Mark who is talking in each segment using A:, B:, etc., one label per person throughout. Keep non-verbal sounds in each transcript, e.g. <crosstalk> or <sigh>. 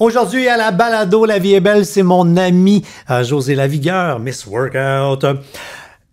A: Aujourd'hui, à la balado, la vie est belle, c'est mon ami euh, José Lavigueur, Miss Workout.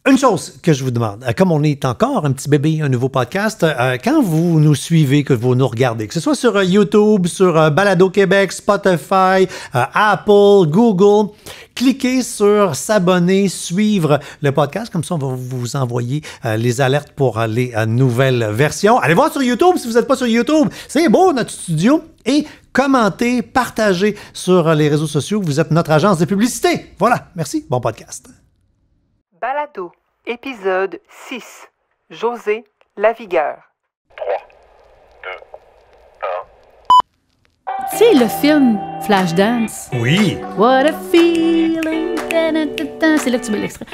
A: Une chose que je vous demande, euh, comme on est encore un petit bébé, un nouveau podcast, euh, quand vous nous suivez, que vous nous regardez, que ce soit sur euh, YouTube, sur Balado Québec, Spotify, Apple, Google, cliquez sur s'abonner, suivre le podcast. Comme ça, on va vous envoyer les alertes pour les nouvelles versions. Allez voir sur YouTube si vous n'êtes pas sur YouTube. C'est beau, notre studio. Et commentez, partagez sur les réseaux sociaux. Vous êtes notre agence de publicité. Voilà. Merci. Bon
B: podcast. Balado, épisode 6. José Lavigueur. 3, 2, 1. Tu sais, le film Flashdance. Oui. What a feeling. C'est là que tu mets l'extrait.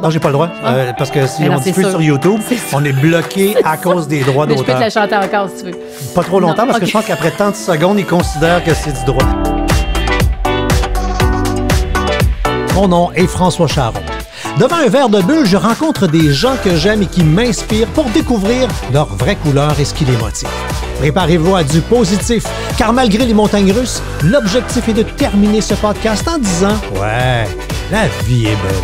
A: Non, j'ai pas le droit. Ah. Euh, parce que si eh on diffuse sur YouTube, on est bloqué <laughs> à cause des droits d'auteur. Je peux te la
B: chanter encore si tu veux. Pas trop longtemps, parce que je pense qu'après tant de secondes,
A: ils considèrent que c'est du droit. Mon nom est François Charon. Devant un verre de bulle, je rencontre des gens que j'aime et qui m'inspirent pour découvrir leur vraie couleur et ce qui les motive. Préparez-vous à du positif, car malgré les montagnes russes, l'objectif est de terminer ce podcast en disant Ouais, la vie est belle.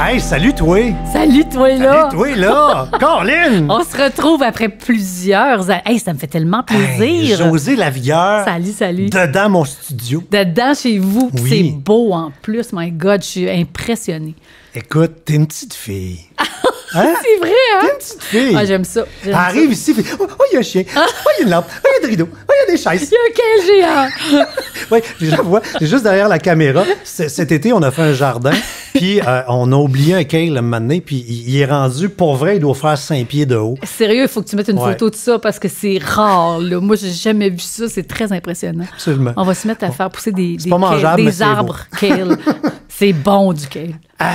A: Hey, salut toi! Salut toi là! Salut toi là!
B: <laughs> Corline! On se retrouve après plusieurs. Hey, ça me fait tellement plaisir! osé la Lavigueur! Salut, salut! Dedans mon studio. Dedans chez vous. C'est beau en plus, my God, je suis impressionnée.
A: Écoute, t'es une petite fille. <laughs> Hein? <laughs> C'est vrai, hein? T'es une petite
B: fille. Ah, j'aime ça. arrive
A: ici, oh, il oh, y a un chien, ah. oh, il y a une lampe, oh, il y a des rideaux, oh, il y a des chaises. Il y a un géant. oui, je vois, juste derrière la caméra. Cet été, on a fait un jardin, <laughs> puis euh, on a oublié un kale le matin, puis il est rendu, pour vrai, il doit faire 5 pieds de haut.
B: Sérieux, il faut que tu mettes une photo de ça parce que c'est rare, là. Moi, j'ai jamais vu ça, c'est très impressionnant. Absolument. On va se mettre à faire pousser des, des, arbres kale. <laughs> c'est bon du kale. On ah.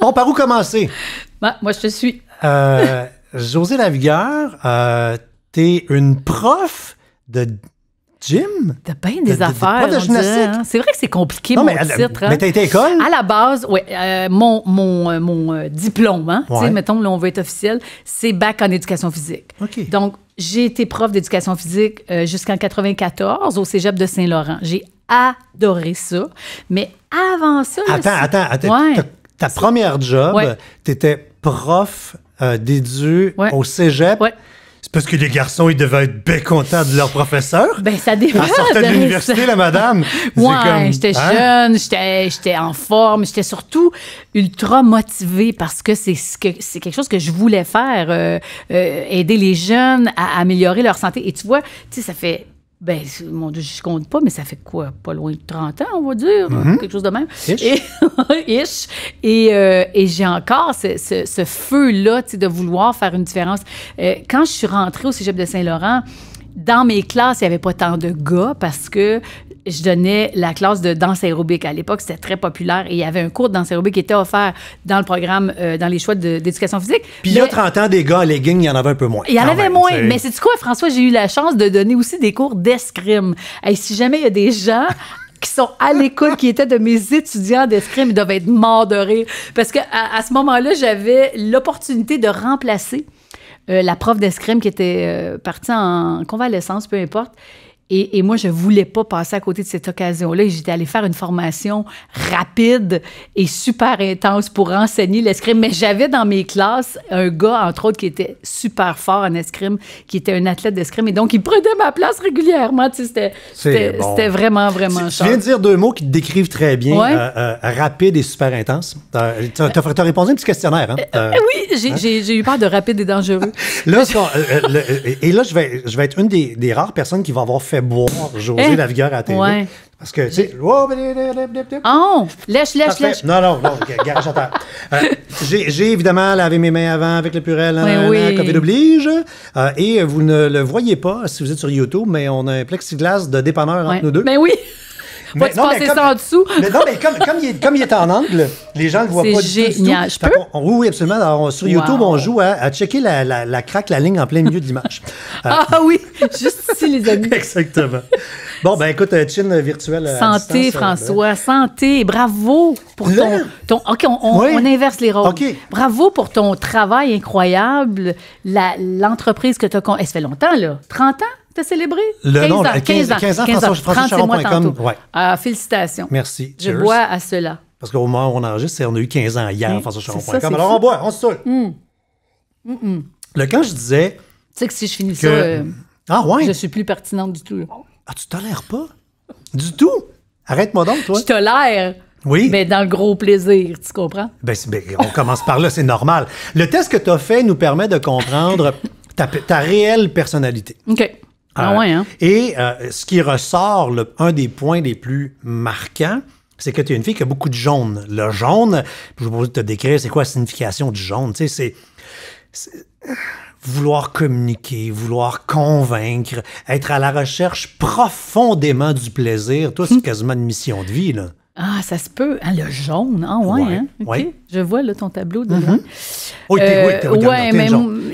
A: Bon, par où commencer? Bah, moi, je te suis. Euh, <laughs> José Lavigueur, euh, t'es une prof de gym? T'as
B: bien des affaires. De, de hein. C'est vrai que c'est compliqué, mon titre. Hein. Mais t'as été école? À la base, oui. Euh, mon mon, euh, diplôme, hein, mettons, là, on veut être officiel, c'est bac en éducation physique. Donc, j'ai été prof d'éducation physique jusqu'en 94 au cégep de Saint-Laurent. J'ai adoré ça. Mais avant ça... Attends,
A: attends, attends. Ta première job, t'étais prof euh, au cégep. C'est parce que les garçons, ils devaient être bien contents de leur professeur. Ben,
B: ça dépend. de l'université,
A: la madame. <laughs> ouais, j'étais hein?
B: jeune, j'étais en forme, j'étais surtout ultra motivée parce que c'est ce que, quelque chose que je voulais faire, euh, euh, aider les jeunes à améliorer leur santé. Et tu vois, tu ça fait ben, mon je compte pas, mais ça fait quoi? Pas loin de 30 ans, on va dire, mm-hmm. quelque chose de même. Ish. Et, <laughs> euh, et, j'ai encore ce, feu-là de vouloir faire une différence. Euh, quand je suis rentrée au cégep de Saint-Laurent, dans mes classes, il n'y avait pas tant de gars parce que je donnais la classe de danse aérobique. À l'époque, c'était très populaire et il y avait un cours de danse aérobique qui était offert dans le programme, euh, dans les choix d'éducation physique.
A: Puis il y a 30 ans, des gars à legging, il y en avait un peu moins. Il y en avait moins. Mais c'est
B: du quoi, François, j'ai eu la chance de donner aussi des cours d'escrime. Et si jamais il y a des gens <laughs> qui sont à l'école, qui étaient de mes étudiants d'escrime, ils doivent être morts de rire. Parce que à, ce moment-là, j'avais l'opportunité de remplacer euh, la prof d'escrime qui était euh, partie en convalescence, peu importe. Et, moi, je voulais pas passer à côté de cette occasion-là. J'étais allée faire une formation rapide et super intense pour enseigner l'escrime. Mais j'avais dans mes classes un gars, entre autres, qui était super fort en escrime, qui était un athlète d'escrime. Et donc, il prenait ma place régulièrement. c'était vraiment, vraiment chouette. Tu viens de
A: dire deux mots qui te décrivent très bien. Euh, euh, rapide et super intense. tu as, répondu à un petit questionnaire. Hein? Euh,
B: oui, hein? j'ai eu peur de rapide et dangereux.
A: là, et là, je vais, je vais être une des, des rares personnes qui va avoir fait boire José eh, la vigueur à la télé. Parce que, tu sais, oh,
B: lèche, lèche, lèche.
A: Non, non, non, garage à terre. J'ai évidemment lavé mes mains avant avec le purel, oui, oui. COVID oblige. Euh, et vous ne le voyez pas si vous êtes sur YouTube, mais on a un plexiglas de dépanneur entre nous deux. Ben oui!
B: Pas ça en dessous.
A: Mais non, mais comme, comme, il est, en angle, les gens ne le voient pas du tout. C'est génial. Oui, oui, absolument. sur YouTube, on joue à, checker la, la, la, craque, la ligne en plein milieu de l'image. <laughs> Euh, ah oui, juste ici, les amis. <laughs> Exactement. Bon, ben écoute, euh, Chin euh, virtuel. Santé, François.
B: Ben. santé. Bravo pour hein? ton, ton, OK, on, inverse les rôles. Bravo pour ton travail incroyable. L'entreprise que tu as. Elle eh, fait longtemps, là. 30 ans? T'as célébré? Le nom, 15, ans. 15 euh, ans, ah, félicitations. Merci. Je bois à cela.
A: Parce qu'au moment où on enregistre, on a eu 15 ans hier, mmh, Alors, on boit, on se saoule.
B: Mm.
A: Le quand je disais... Tu
B: sais que si je finis ça, euh, ah, ouais. je suis plus pertinente du tout. Tu Ah, tu tolères pas? Du tout? Arrête-moi donc, toi. Je tolère. Oui. Mais dans le gros plaisir, tu comprends?
A: Ben, ben on commence par là, c'est normal. Le test que tu as fait nous permet de comprendre ta, ta réelle personnalité.
B: OK. Ah euh, ouais, hein?
A: Et euh, ce qui ressort, un des points les plus marquants, c'est que tu es une fille qui a beaucoup de jaune. Le jaune, je vais te décrire, c'est quoi la signification du jaune? c'est vouloir communiquer, vouloir convaincre, être à la recherche profondément du plaisir. Toi, c'est <laughs> quasiment une mission de vie, là.
B: Ah, ça se peut. Hein, le jaune. Ah, ouais, hein? Je vois, là, ton tableau. De mm-hmm. Oui, euh, ouais, mais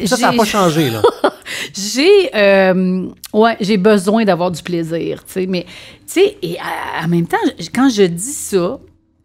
B: ça, ça n'a pas changé, là. <laughs> j'ai euh, ouais, j'ai besoin d'avoir du plaisir, tu mais tu sais et en même temps, quand je dis ça,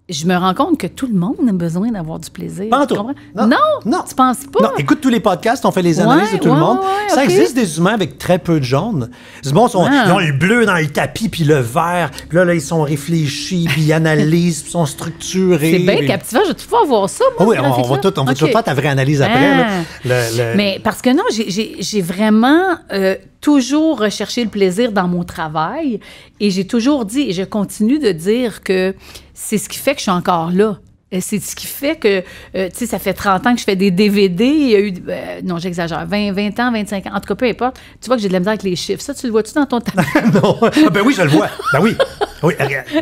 B: je me rends compte que tout le monde a besoin d'avoir du plaisir. Pas tu comprends? Non, non, tu penses pas. Non, écoute tous les podcasts, on
A: fait les analyses de tout le monde. ça existe des humains avec très peu de jaune. bon, sont, ah. ils ont le bleu dans le tapis, puis le vert. là, ils sont réfléchis, puis ils analysent, puis ils sont structurés. C'est bien captivant,
B: je vais tout voir ça. Moi, ah oui, on, va tout, on faire ta vraie analyse après.
A: Ah. Mais
B: parce que non, j'ai vraiment euh, toujours recherché le plaisir dans mon travail, et j'ai toujours dit, et je continue de dire que c'est ce qui fait que je suis encore là. Euh, c'est ce qui fait que, euh, tu sais, ça fait 30 ans que je fais des DVD. Il y a eu, euh, non, j'exagère, 20, ans, 25 ans. En tout cas, peu importe. Tu vois que j'ai de la misère avec les chiffres. Ça, tu le vois-tu dans ton tableau? <laughs> non.
A: Ah, ben oui, je le vois. Ben oui. Oui,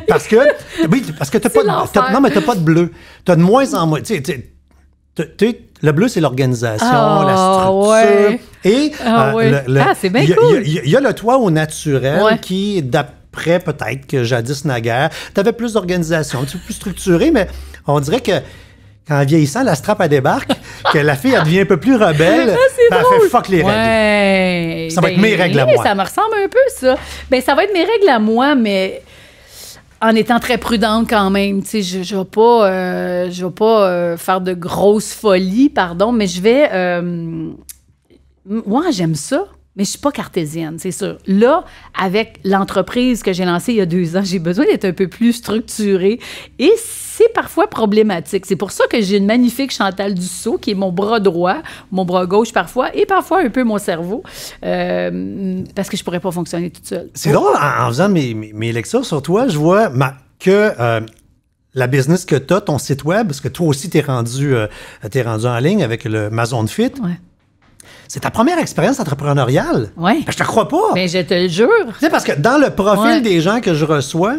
A: parce que, oui, parce que t'as pas, de, non, mais t'as pas de bleu. T'as de moins en moins. Tu sais, le bleu, c'est l'organisation, ah, la structure. Et, ah, le, c'est bien cool. Il y, a le toit au naturel qui, d'après près peut-être que jadis naguère. Tu avais plus d'organisation, un petit peu plus structuré, mais on dirait que en vieillissant, la strappe, elle débarque, que la fille, elle devient un peu plus rebelle. Ah, ben, elle fait fuck les
B: règles. Ça va être ben, mes règles à moi. Ça me ressemble un peu, ça. Ben, ça va être mes règles à moi, mais en étant très prudente quand même. Tu sais, je ne vais pas, euh, je pas euh, faire de grosses folies, pardon, mais je vais... Euh, moi, j'aime ça. Mais je suis pas cartésienne, c'est sûr. Là, avec l'entreprise que j'ai lancée il y a deux ans, j'ai besoin d'être un peu plus structurée et c'est parfois problématique. C'est pour ça que j'ai une magnifique Chantal Dussault qui est mon bras droit, mon bras gauche parfois et parfois un peu mon cerveau euh, parce que je pourrais pas fonctionner toute seule. C'est drôle,
A: en, faisant mes, lectures sur toi, je vois ma, que euh, la business que tu as, ton site web, parce que toi aussi, tu es, rendu, euh, es rendu en ligne avec le zone Fit. Ouais c'est ta première expérience entrepreneuriale. Oui. Ben, je te crois pas. Mais ben, je te le jure. Tu parce que dans le profil des gens que je reçois,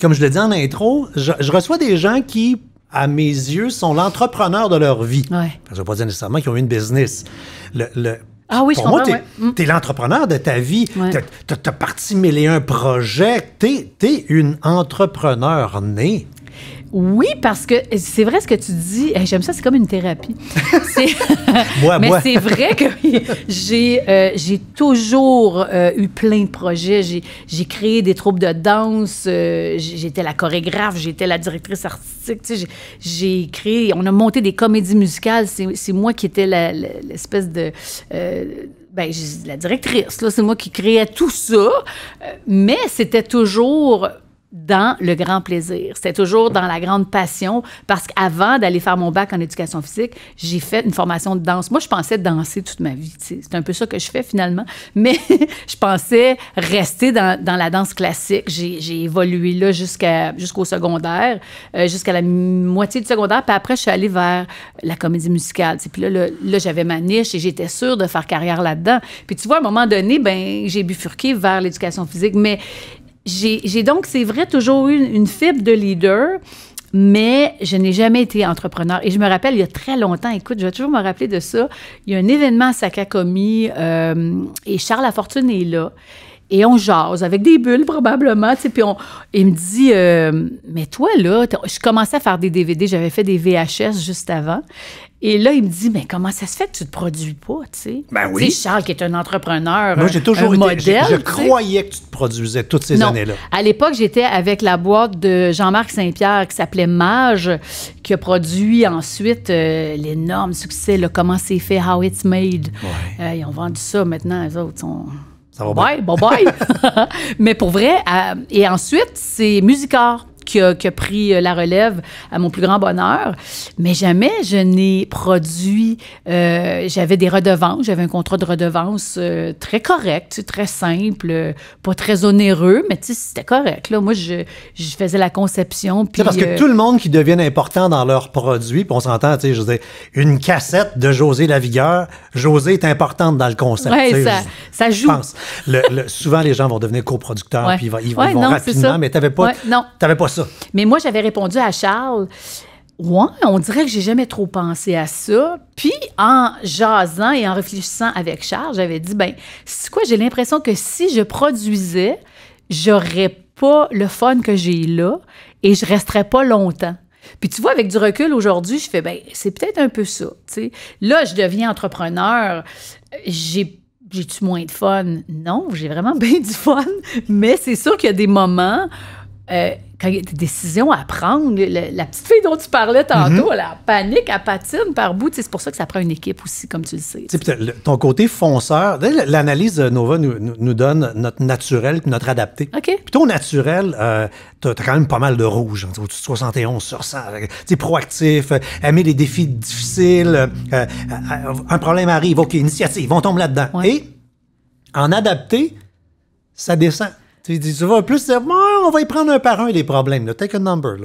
A: comme je le dis en intro, je, reçois des gens qui, à mes yeux, sont l'entrepreneur de leur vie. Je ne veux pas dire nécessairement qu'ils ont eu une business. Le, le, ah oui, pour moi, tu es, mm. l'entrepreneur de ta vie. Ouais. Tu as, parti un projet. Tu es, es, une entrepreneur née.
B: Oui, parce que c'est vrai ce que tu dis. Eh, j'aime ça, c'est comme une thérapie. <laughs> <laughs> Mais c'est vrai que j'ai euh, j'ai toujours euh, eu plein de projets. J'ai créé des troupes de danse. Euh, j'étais la chorégraphe, j'étais la directrice artistique. J'ai créé, on a monté des comédies musicales. C'est moi qui étais l'espèce de... Ben, la directrice, c'est moi qui créais tout ça, mais c'était toujours dans le grand plaisir. C'était toujours dans la grande passion parce qu'avant d'aller faire mon bac en éducation physique, j'ai fait une formation de danse. Moi, je pensais danser toute ma vie. C'est un peu ça que je fais finalement. <laughs> Mais je pensais rester dans, dans la danse classique. J'ai évolué là jusqu'à jusqu'au secondaire, euh, jusqu'à la moitié du secondaire. Puis après, je suis allée vers la comédie musicale. C'est Puis là, là j'avais ma niche et j'étais sûre de faire carrière là-dedans. Puis tu vois, à un moment donné, ben j'ai bifurqué vers l'éducation physique. Mais j'ai donc, c'est vrai, toujours eu une, fibre de leader mais je n'ai jamais été entrepreneur. Et je me rappelle, il y a très longtemps, écoute, je vais toujours me rappeler de ça, il y a un événement à Sakakomi euh, et Charles Lafortune est là. Et on jase avec des bulles probablement, tu sais, puis on, il me dit, euh, mais toi là, je commençais à faire des DVD, j'avais fait des VHS juste avant, et là, il me dit, mais comment ça se fait que tu ne te produis pas, tu sais? Ben oui. Tu Charles, qui est un entrepreneur, Moi, j'ai toujours un été, modèle. Je, croyais que
A: tu te produisais toutes ces années-là.
B: À l'époque, j'étais avec la boîte de Jean-Marc Saint-Pierre qui s'appelait Mage, qui a produit ensuite euh, l'énorme succès, le Comment c'est fait, How it's made. ils ont vendu ça maintenant, les autres. sont... Ça va bye, bien. Bye, <laughs> mais pour vrai, euh, et ensuite, c'est Musicor qui a, pris euh, la relève à mon plus grand bonheur. Mais jamais je n'ai produit. Euh, j'avais des redevances, j'avais un contrat de redevance euh, très correct, très simple, pas très onéreux, mais c'était correct. Là. Moi, je, faisais la conception. C'est parce que tout le
A: monde qui devient important dans leurs produits, on s'entend, tu sais, je disais, une cassette de José Lavigueur, José est importante dans le concept. Oui,
B: ça, joue. Pense.
A: Le, souvent, les gens vont devenir coproducteurs, puis ils, vont rapidement, mais tu n'avais pas, Avais pas ça
B: mais moi, j'avais répondu à Charles. Ouais, on dirait que j'ai jamais trop pensé à ça. Puis en jasant et en réfléchissant avec Charles, j'avais dit ben, c'est quoi, j'ai l'impression que si je produisais, j'aurais pas le fun que j'ai là et je resterais pas longtemps. Puis tu vois, avec du recul aujourd'hui, je fais ben, c'est peut-être un peu ça. Là, je deviens entrepreneur, j'ai j'ai-tu moins de fun? Non, j'ai vraiment <laughs> bien du fun, mais c'est sûr qu'il y a des moments euh, quand il y a des décisions à prendre, la petite fille dont tu parlais tantôt, mhm. la panique, elle patine par bout. C'est pour ça que ça prend une équipe aussi, comme tu le sais.
A: ton côté fonceur, l'analyse de Nova nous, donne notre naturel et notre adapté. Puis Plutôt naturel, tu euh, t'as as quand même pas mal de rouge, hein, au 71 sur 100. es euh, proactif, aimer les défis difficiles, un problème arrive, OK, initiative, on tombe là-dedans. Et en adapté, ça descend. Tu, tu vas plus dire, on va y prendre un par un les problèmes. Là. Take a number.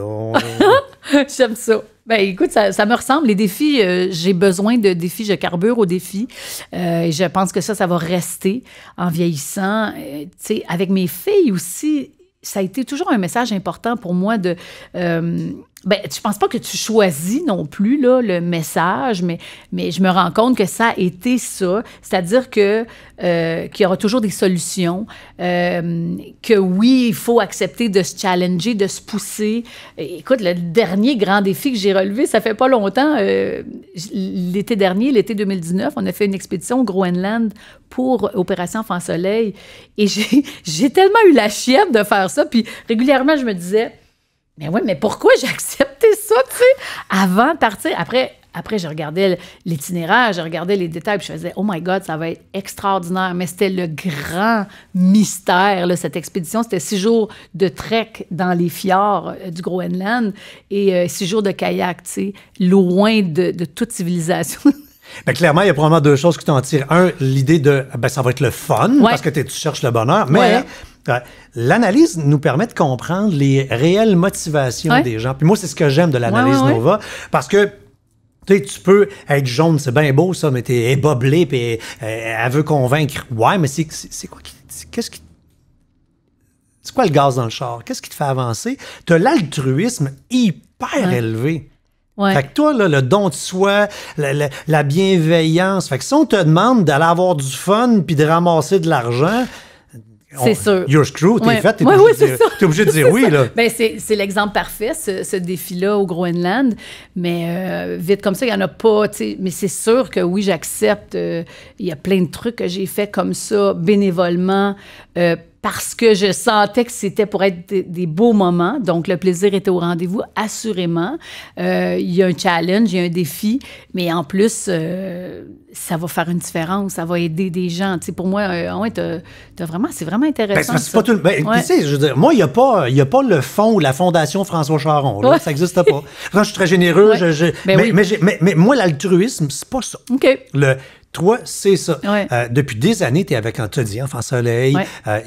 B: <laughs> J'aime ça. Ben écoute, ça, me ressemble. Les défis, euh, j'ai besoin de défis, je carbure aux défis. Euh, et je pense que ça, ça va rester en vieillissant. Euh, tu sais, avec mes filles aussi, ça a été toujours un message important pour moi de ben, ne penses pas que tu choisis non plus là, le message, mais, mais je me rends compte que ça a été ça. C'est-à-dire que euh, qu'il y aura toujours des solutions, euh, que oui, il faut accepter de se challenger, de se pousser. Écoute, le dernier grand défi que j'ai relevé, ça fait pas longtemps, euh, l'été dernier, l'été 2019, on a fait une expédition au Groenland pour Opération Enfant Soleil. Et j'ai <laughs> tellement eu la chienne de faire ça. Puis régulièrement, je me disais mais oui, mais pourquoi j'ai accepté ça, tu sais, avant de partir? Après, après, je regardais l'itinéraire, je regardais les détails, puis je faisais, oh my God, ça va être extraordinaire. Mais c'était le grand mystère, cette expédition. C'était six jours de trek dans les fjords euh, du Groenland et euh, six jours de kayak, tu sais, loin de, toute civilisation.
A: Bien, <laughs> clairement, il y a probablement deux choses qui tu en Un, l'idée de ben, ça va être le fun parce que tu cherches le bonheur, mais hein, L'analyse nous permet de comprendre les réelles motivations des gens. Puis moi, c'est ce que j'aime de l'analyse Nova, parce que tu, peux être jaune, c'est bien beau ça, mais t'es éboblé, puis euh, elle veut convaincre. Ouais, mais c'est quoi Qu'est-ce qui c'est quoi le gaz dans le char? Qu'est-ce qui te fait avancer? Tu l'altruisme hyper élevé. Fait que toi, le don de soi, la, la bienveillance. Fait que si on te demande d'aller avoir du fun puis de ramasser de l'argent,
B: c'est sûr. You're screwed, t'es ouais. t'es obligé, de,
A: obligé de dire <laughs> oui. Là. Ben,
B: c'est l'exemple parfait, ce, défi-là au Groenland. Mais euh, vite comme ça, il n'y en a pas. Mais c'est sûr que oui, j'accepte. Euh, il y a plein de trucs que j'ai fait comme ça, bénévolement, euh, parce que je sentais que c'était pour être des, beaux moments. Donc, le plaisir était au rendez-vous, assurément. Euh, il y a un challenge, il y a un défi, mais en plus, euh, ça va faire une différence, ça va aider des gens. Tu sais, pour moi, euh, ouais, t'as, vraiment, c'est vraiment ben, intéressant. Ben, c'est pas tout, ben, tu
A: sais, je veux dire, moi, il n'y a, pas, y a pas le fond ou la fondation François Charon. Ça n'existe pas. Quand je suis très généreux, ben mais, moi, l'altruisme, c'est pas ça. OK. – Le, toi, c'est ça. Euh, depuis des années, tu es avec Antodien, Enfant Soleil.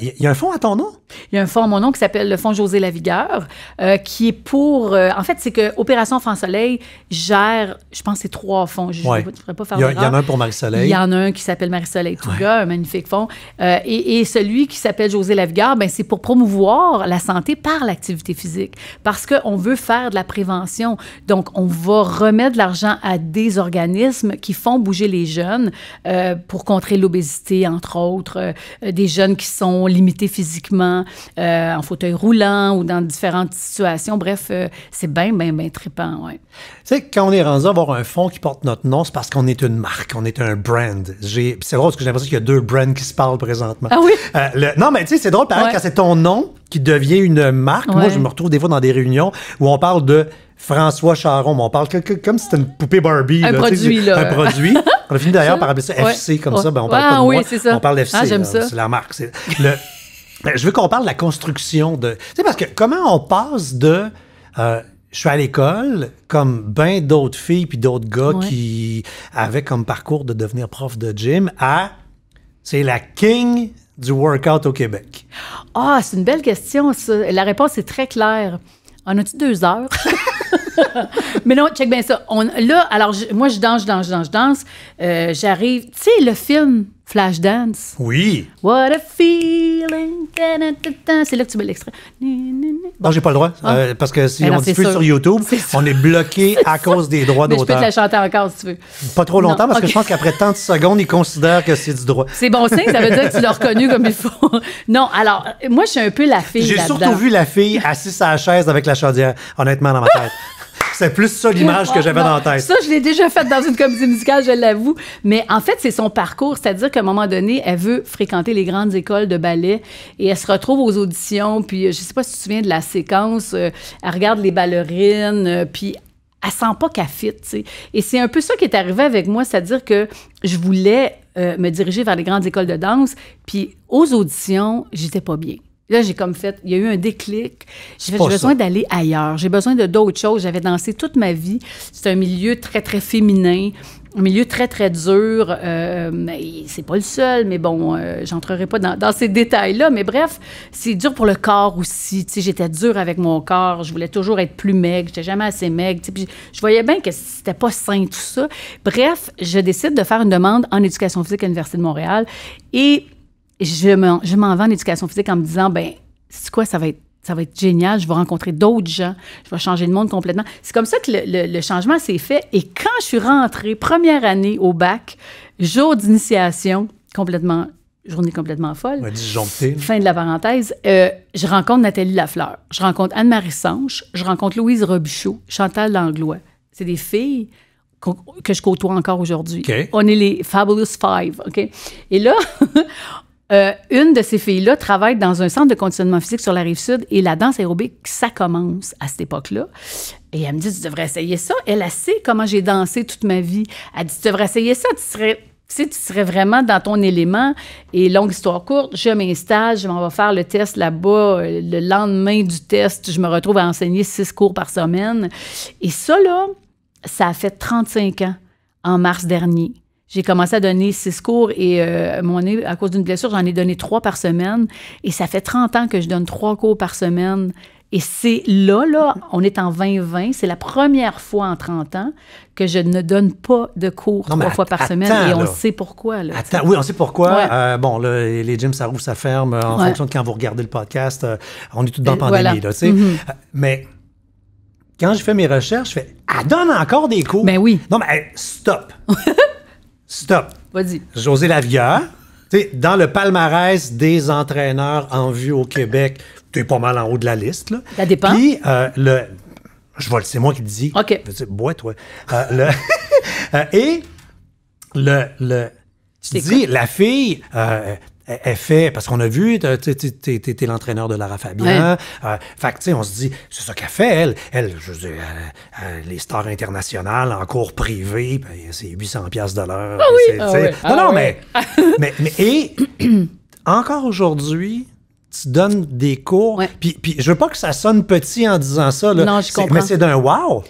A: Il y, a un fonds
B: à ton nom? Il y a un fonds à mon nom qui s'appelle le Fonds José Lavigueur, euh, qui est pour. Euh, en fait, c'est que Opération Enfant Soleil gère, je pense, c'est trois fonds. Je ne pas faire Il y, en a un pour
A: Marie-Soleil. Il y en a
B: un qui s'appelle Marie-Soleil cas, un magnifique fonds. Et, celui qui s'appelle José Lavigueur, ben, c'est pour promouvoir la santé par l'activité physique. Parce qu'on veut faire de la prévention. Donc, on va remettre de l'argent à des organismes qui font bouger les jeunes euh, pour contrer l'obésité, entre autres, euh, des jeunes qui sont limités physiquement, euh, en fauteuil roulant ou dans différentes situations. Bref, c'est bien, bien, bien trippant, ouais.
A: Tu sais, quand on est rendu à avoir un fond qui porte notre nom, c'est parce qu'on est une marque, on est un brand. C'est drôle parce que j'ai l'impression qu'il y a deux brands qui se parlent présentement. Ah oui? non, mais tu sais, c'est drôle, parce que quand c'est ton nom qui devient une marque, moi, je me retrouve des fois dans des réunions où on parle de François Charon. on parle comme si c'était une poupée Barbie. Un produit, Un produit. On a fini <laughs> d'ailleurs par appeler ça FC comme ça. on parle de moi. On parle FC. C'est la marque. <laughs> Ben, je veux qu'on parle de la construction de. Tu sais, parce que comment on passe de. Euh, je suis à l'école, comme bien d'autres filles puis d'autres gars qui avaient comme parcours de devenir prof de gym, à c'est la king du workout au Québec.
B: Ah, c'est une belle question. La réponse est très claire. En a tu deux heures? <laughs> <laughs> Mais non, check bien ça. On, là, alors, moi, je danse, je danse, je danse, je danse. Euh, j'arrive. Tu sais, le film Flashdance. Oui. What a feeling. C'est là que tu veux l'extrait.
A: Non, j'ai pas le droit. Ah. Euh, parce que si ben on diffuse sur YouTube, on est bloqué <laughs> à cause des droits d'auteur. Je peux te la
B: chanter encore si tu veux. Pas trop longtemps, parce que je pense qu'après tant de
A: secondes, ils considèrent que c'est du droit. C'est
B: bon signe, ça veut dire que tu l'as reconnu comme il faut. <laughs> non, alors, euh, moi, je suis un peu la fille. J'ai surtout vu
A: la fille assise à la chaise avec la chaudière, honnêtement, dans ma tête. C'est plus ça l'image que j'avais dans la tête. Ça,
B: je l'ai déjà fait dans une comédie musicale, je l'avoue. Mais en fait, c'est son parcours. C'est-à-dire qu'à un moment donné, elle veut fréquenter les grandes écoles de ballet et elle se retrouve aux auditions. Puis, euh, je sais pas si tu te souviens de la séquence, euh, elle regarde les ballerines, euh, puis elle sent pas qu'elle fit, Et c'est un peu ça qui est arrivé avec moi, c'est-à-dire que je voulais me diriger vers les grandes écoles de danse, puis aux auditions, j'étais pas bien. Là, j'ai comme fait, il y a eu un déclic. J'ai fait, j'ai besoin d'aller ailleurs. J'ai besoin de d'autres choses. J'avais dansé toute ma vie. C'est un milieu très, très féminin, un milieu très, très dur. Euh, c'est pas le seul, mais bon, euh, j'entrerai pas dans, ces détails-là. Mais bref, c'est dur pour le corps aussi. Tu sais, j'étais dure avec mon corps. Je voulais toujours être plus maigre. J'étais jamais assez maigre. Tu sais, puis je voyais bien que c'était pas sain, tout ça. Bref, je décide de faire une demande en éducation physique à l'Université de Montréal. Et je m'en, je m'en vais en éducation physique en me disant, ben, c'est quoi, ça va être ça va être génial, je vais rencontrer d'autres gens, je vais changer le monde complètement. C'est comme ça que le, le, changement s'est fait. Et quand je suis rentrée, première année au bac, jour d'initiation, complètement, journée complètement folle.
A: fin
B: de la parenthèse, euh, je rencontre Nathalie Lafleur, je rencontre Anne-Marie Sanche, je rencontre Louise Robichaud, Chantal Langlois. C'est des filles que je côtoie encore aujourd'hui. On est les Fabulous Five, OK? Et là, <laughs> Euh, une de ces filles-là travaille dans un centre de conditionnement physique sur la rive sud et la danse aérobique, ça commence à cette époque-là. Et elle me dit, tu devrais essayer ça. Elle, a sait comment j'ai dansé toute ma vie. Elle dit, tu devrais essayer ça. Tu serais tu, serais vraiment dans ton élément. Et longue histoire courte, je stage. je m'en vais faire le test là-bas. Euh, le lendemain du test, je me retrouve à enseigner six cours par semaine. Et ça, là, ça a fait 35 ans en mars dernier j'ai commencé à donner six cours et euh, à cause d'une blessure, j'en ai donné trois par semaine. Et ça fait 30 ans que je donne trois cours par semaine. Et c'est là, là, on est en 2020, c'est la première fois en 30 ans que je ne donne pas de cours trois fois par semaine et on sait pourquoi. Là, oui, on sait
A: pourquoi. Euh, bon, les gyms, ça roule, ça ferme. Euh, en fonction de quand vous regardez le podcast, on est tout dans la pandémie, là, tu sais. Mm-hmm. Mais quand je fais mes recherches, je fais « Ah, donne encore des cours! » Ben oui. Non, mais stop! <laughs> Stop. Vas-y. José es dans le palmarès des entraîneurs en vue au Québec, tu es pas mal en haut de la liste. Là. Ça dépend. Puis, euh, le, je vois, c'est moi qui le dis. OK. Bois, toi. Euh, <laughs> euh, et le, le tu dis, la fille, elle, fait, parce qu'on a vu, tu l'entraîneur de Lara Fabian. Euh, fait que, tu sais, on se dit, c'est ça qu'elle fait, elle. Elle, je veux dire, euh, euh, les stars internationales en cours privé, ben, c'est 800 pièces de l'heure. Ah oui, ah Non, ah non, Mais, mais, Et <clears throat> encore aujourd'hui, tu donnes des cours. Puis, je veux pas que ça sonne petit en disant ça. Non, je comprends. Mais c'est d'un wow.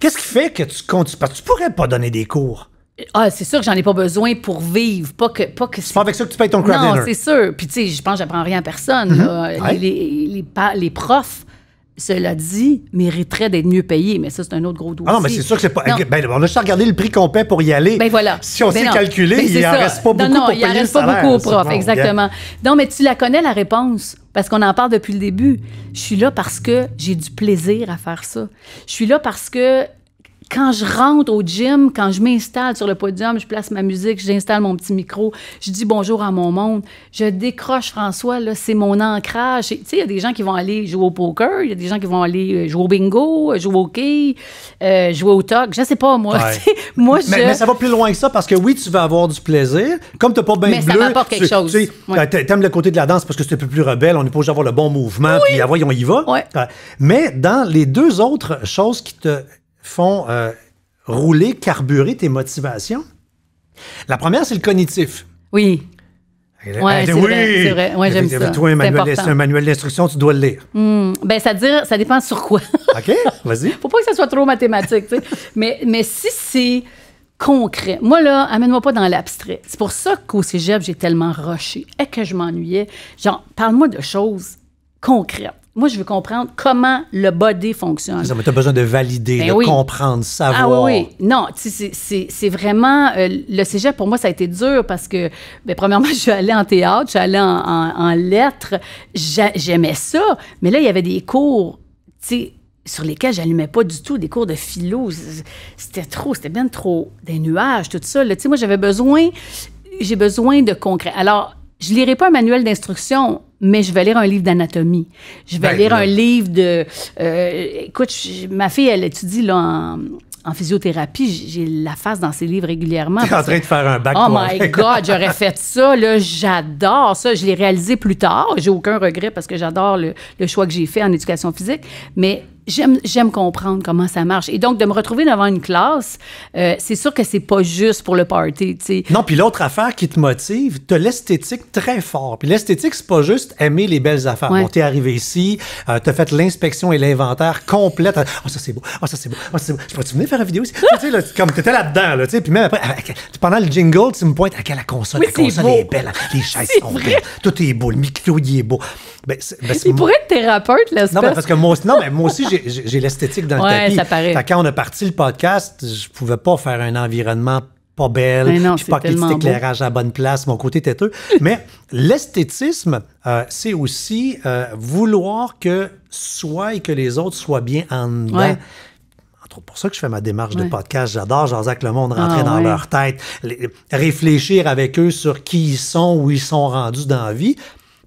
A: Qu'est-ce qui fait que tu continues? Parce que tu pourrais pas donner des cours.
B: Ah, c'est sûr que j'en ai pas besoin pour vivre. Pas que. Pas, que c'est pas avec ça que tu payes ton crowd Non, c'est sûr. Puis, tu sais, je pense que j'apprends rien à personne. Mm-hmm. les, les, profs, cela dit, mériteraient d'être mieux payés. Mais ça, c'est un autre gros dossier. Ah non, mais c'est sûr que c'est
A: pas. Ben, on a juste regardé le prix qu'on paie pour y aller. Ben
B: voilà. Si on ben, sait calculer, ben, il n'en reste pas beaucoup. Non, pour il en reste pas beaucoup aux profs, exactement. Non, mais tu la connais, la réponse parce qu'on en parle depuis le début. Je suis là parce que j'ai du plaisir à faire ça. Je suis là parce que quand je rentre au gym, quand je m'installe sur le podium, je place ma musique, j'installe mon petit micro, je dis bonjour à mon monde, je décroche François, là, c'est mon ancrage. Tu sais, il y a des gens qui vont aller jouer au poker, il y a des gens qui vont aller euh, jouer au bingo, euh, jouer au quai, euh, jouer au toc, je sais pas, moi. <laughs> moi je... mais, ça
A: va plus loin que ça parce que oui, tu vas avoir du plaisir. Comme t'as pas bien Mais ça m'apporte quelque tu, chose. Tu aimes le côté de la danse parce que c'est un peu plus rebelle, on est pas obligé d'avoir le bon mouvement, puis ah, voyons, on y va. Mais dans les deux autres choses qui te font euh, rouler, carburer tes motivations? La première, c'est le cognitif. Oui. oui, c'est vrai. Ouais, j'aime ça. Toi, un manuel, d'instruction, tu dois le lire.
B: Hmm. Ben, ça, dire, ça dépend sur quoi. <laughs>
A: OK, vas-y.
B: Faut pas que ça soit trop mathématique, mais, mais si c'est concret. Moi, là, amène-moi pas dans l'abstrait. C'est pour ça qu'au cégep, j'ai tellement rushé et que je m'ennuyais. Genre, parle-moi de choses concrètes. Moi, je veux comprendre comment le body fonctionne. Ça,
A: besoin de valider, ben de comprendre, ah savoir. Ah oui, oui.
B: Non, c'est vraiment. Euh, le cégep, pour moi, ça a été dur parce que, ben, premièrement, <laughs> je suis allée en théâtre, je suis allée en, en lettres. J'aimais ça. Mais là, il y avait des cours, tu sais, sur lesquels j'allumais pas du tout, des cours de philo. C'était trop, c'était bien trop. Des nuages, tout ça. Tu sais, moi, j'avais besoin. J'ai besoin de concret. Alors, je lirai pas un manuel d'instruction, mais je vais lire un livre d'anatomie. Je vais ben, lire un livre de. Euh, écoute, ma fille, elle étudie là en physiothérapie, j'ai la face dans ces livres régulièrement. es en train de
A: faire un bac. Oh my God, j'aurais fait
B: ça. Là, j'adore ça. Je l'ai réalisé plus tard. J'ai aucun regret parce que j'adore le, le, choix que j'ai fait en éducation physique. Mais j'aime comprendre comment ça marche. Et donc, de me retrouver devant une classe, euh, c'est sûr que c'est pas juste pour le party. tu sais.
A: Non, puis l'autre affaire qui te motive, t'as l'esthétique très fort. Puis l'esthétique, c'est pas juste aimer les belles affaires. Ouais. Bon, t'es arrivé ici, euh, t'as fait l'inspection et l'inventaire complète. Ah, oh, ça c'est beau, ah, oh, ça c'est beau, ah, oh, ça c'est beau. Je tu venir faire une vidéo ici? Ah! tu sais, comme t'étais là-dedans, tu sais. Puis même après, pendant le jingle, tu me pointes à quelle console. la console est, belle, les chaises sont belles, tout est beau, le micro, il est beau. Ben, c'est, ben, Il pourrait être
B: thérapeute, là Non, parce que
A: moi, non, mais moi aussi, j'ai j'ai l'esthétique dans le tapis. quand on a parti le podcast, je pouvais pas faire un environnement pas belle, non, pas qu'il éclairage à bonne place, mon côté têteux. <laughs> Mais l'esthétisme, euh, c'est aussi euh, vouloir que soi et que les autres soient bien en dedans. C'est pour ça que je fais ma démarche de podcast. J'adore jaser que le monde, rentrer ah, dans leur tête, réfléchir avec eux sur qui ils sont, où ils sont rendus dans la vie.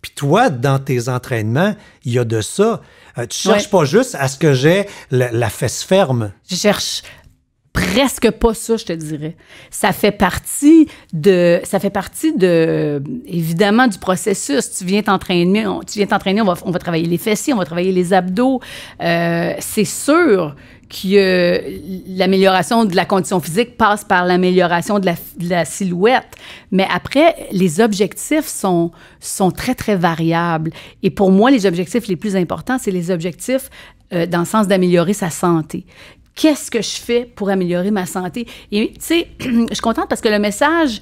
A: Puis toi, dans tes entraînements, il y a de ça. Tu euh, tu cherches pas juste à ce que j'ai la, fesse ferme.
B: Je cherche presque pas ça, je te dirais. Ça fait partie de, ça fait partie de, évidemment, du processus. Tu viens t'entraîner, on, tu viens on va, travailler les fessiers, on va travailler les abdos. Euh, c'est sûr que euh, l'amélioration de la condition physique passe par l'amélioration de, la, silhouette. Mais après, les objectifs sont, sont très, très variables. Et pour moi, les objectifs les plus importants, c'est les objectifs euh, dans le sens d'améliorer sa santé. Qu'est-ce que je fais pour améliorer ma santé? Et tu sais, <clears throat> je suis contente parce que le message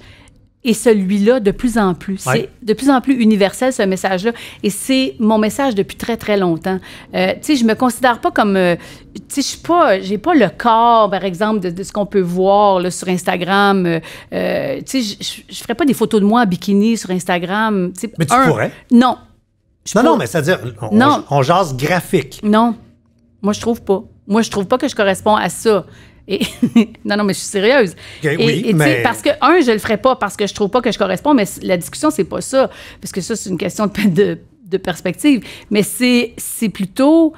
B: et celui-là de plus en plus. C'est de plus en plus universel, ce message-là. Et c'est mon message depuis très, très longtemps. Euh, tu sais, je me considère pas comme... Euh, tu sais, je n'ai pas... J'ai pas le corps, par exemple, de, ce qu'on peut voir là, sur Instagram. Euh, euh, tu sais, je ferais pas des photos de moi en bikini sur Instagram. mais tu pourrais? Non. Non, non, mais c'est-à-dire,
A: on, jase graphique.
B: Non. Moi, je trouve pas. Moi, je trouve pas que je corresponde à ça. Et <laughs> non, non, mais je suis sérieuse. et, Parce que, un, je le ferai pas parce que je trouve pas que je corresponds, mais la discussion, c'est pas ça. Parce que ça, c'est une question de, de, perspective. Mais c'est plutôt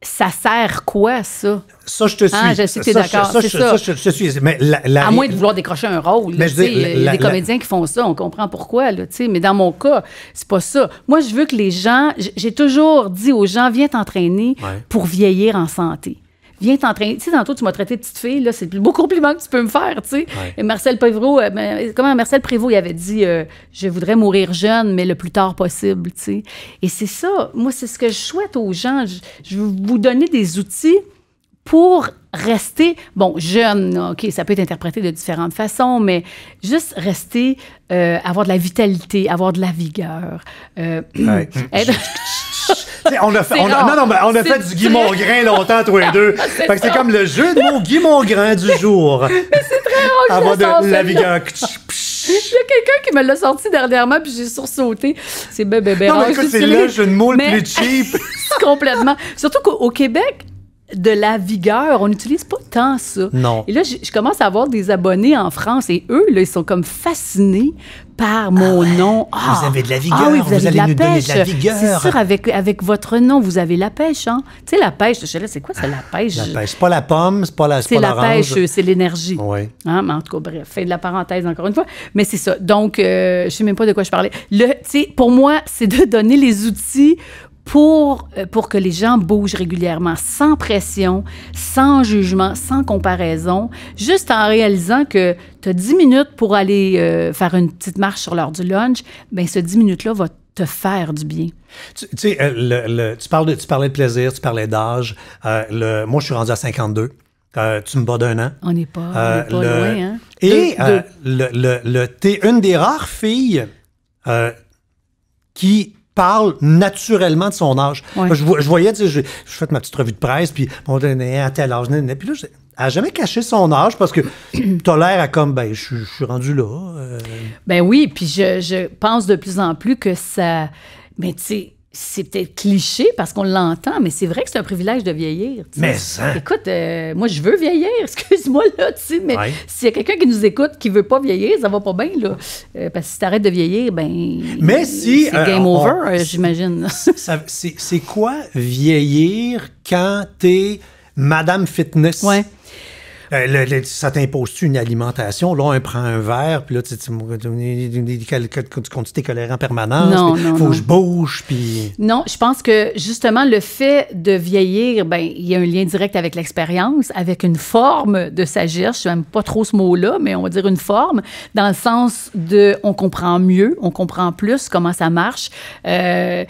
B: ça sert quoi, ça? Ça, je te ah, suis. je d'accord. ça, je,
A: suis. la, À moins de vouloir décrocher un rôle. il y a des comédiens
B: qui font ça, on comprend pourquoi. Là, mais dans mon cas, c'est pas ça. Moi, je veux que les gens. J'ai toujours dit aux gens viens t'entraîner pour vieillir en santé viens t'entraîner. Tu sais, tantôt, tu m'as traité de petite fille, là, c'est le plus beau compliment que tu peux me faire, tu sais. Et Marcel Prévost, euh, ben, comment Marcel Prévost, il avait dit euh, Je voudrais mourir jeune, mais le plus tard possible, tu sais. Et c'est ça, moi, c'est ce que je souhaite aux gens. Je, veux vous donner des outils pour rester, bon, jeune, OK, ça peut être interprété de différentes façons, mais juste rester, euh, avoir de la vitalité, avoir de la vigueur. <clears throat>
A: on a fait, non, non, on a fait du Guy grain longtemps, toi et deux. fait que c'est comme le jeu de mots guimon grain du jour. Mais c'est
B: très rare que Avant de <laughs> Il y a quelqu'un qui me l'a sorti dernièrement, puis j'ai sursauté. C'est bébé. Non, mais c'est le jeu de mots le plus cheap. <laughs> complètement. Surtout qu'au Québec, de la vigueur. On n'utilise pas tant ça. Non. Et là, je, commence à avoir des abonnés en France et eux, là, ils sont comme fascinés par ah mon nom. Ah, ah vous avez de la vigueur, oui, vous, avez allez de la nous pêche. donner de la vigueur. C'est sûr, avec, avec votre nom, vous avez la pêche. Hein? Tu sais, la pêche, je c'est quoi C'est la ah, pêche? La
A: pêche, c'est pas la pomme, c'est pas la C'est la pêche, c'est l'énergie. Oui.
B: Hein? Mais en tout cas, bref, fin de la parenthèse encore une fois. Mais c'est ça. Donc, euh, je sais même pas de quoi je parlais. Le, pour moi, c'est de donner les outils pour, euh, pour que les gens bougent régulièrement, sans pression, sans jugement, sans comparaison, juste en réalisant que tu as 10 minutes pour aller euh, faire une petite marche sur l'heure du lunch, bien, ce 10 minutes-là va te faire du bien.
A: Tu, sais, euh, tu, parles tu parlais de plaisir, tu parlais d'âge. moi, je suis rendu à 52. tu me bats d'un an.
B: On n'est pas, loin. Hein? Et tu
A: le, le, une des rares filles qui parle naturellement de son âge. Je, voyais, tu sais, je, je ma petite revue de presse, puis on donnait à tel âge, puis là, je, elle jamais caché son âge parce que tolère <clears throat> à comme, ben, je, suis rendu là. Euh.
B: Ben oui, puis je, je pense de plus en plus que ça. Mais tu sais, c'est peut-être cliché parce qu'on l'entend, mais c'est vrai que c'est un privilège de vieillir. Mais ça! Hein? – Écoute, euh, moi, je veux vieillir, <laughs> excuse-moi, là, tu sais, mais s'il y a quelqu'un qui nous écoute qui veut pas vieillir, ça va pas bien, là. Euh, parce que si t'arrêtes de vieillir, ben. Mais si. C'est euh, game over, j'imagine.
A: <laughs> c'est quoi vieillir quand t'es Madame Fitness? Ouais. Euh, ça t'impose-tu une alimentation? Là, on prend un verre, puis là, tu, tu, tu quantité tes en permanence. Non, non, faut que je bouge, puis...
B: Non, je pense que, justement, le fait de vieillir, ben il y a un lien direct avec l'expérience, avec une forme de s'agir. Je n'aime pas trop ce mot-là, mais on va dire une forme, dans le sens de on comprend mieux, on comprend plus comment ça marche. Euh,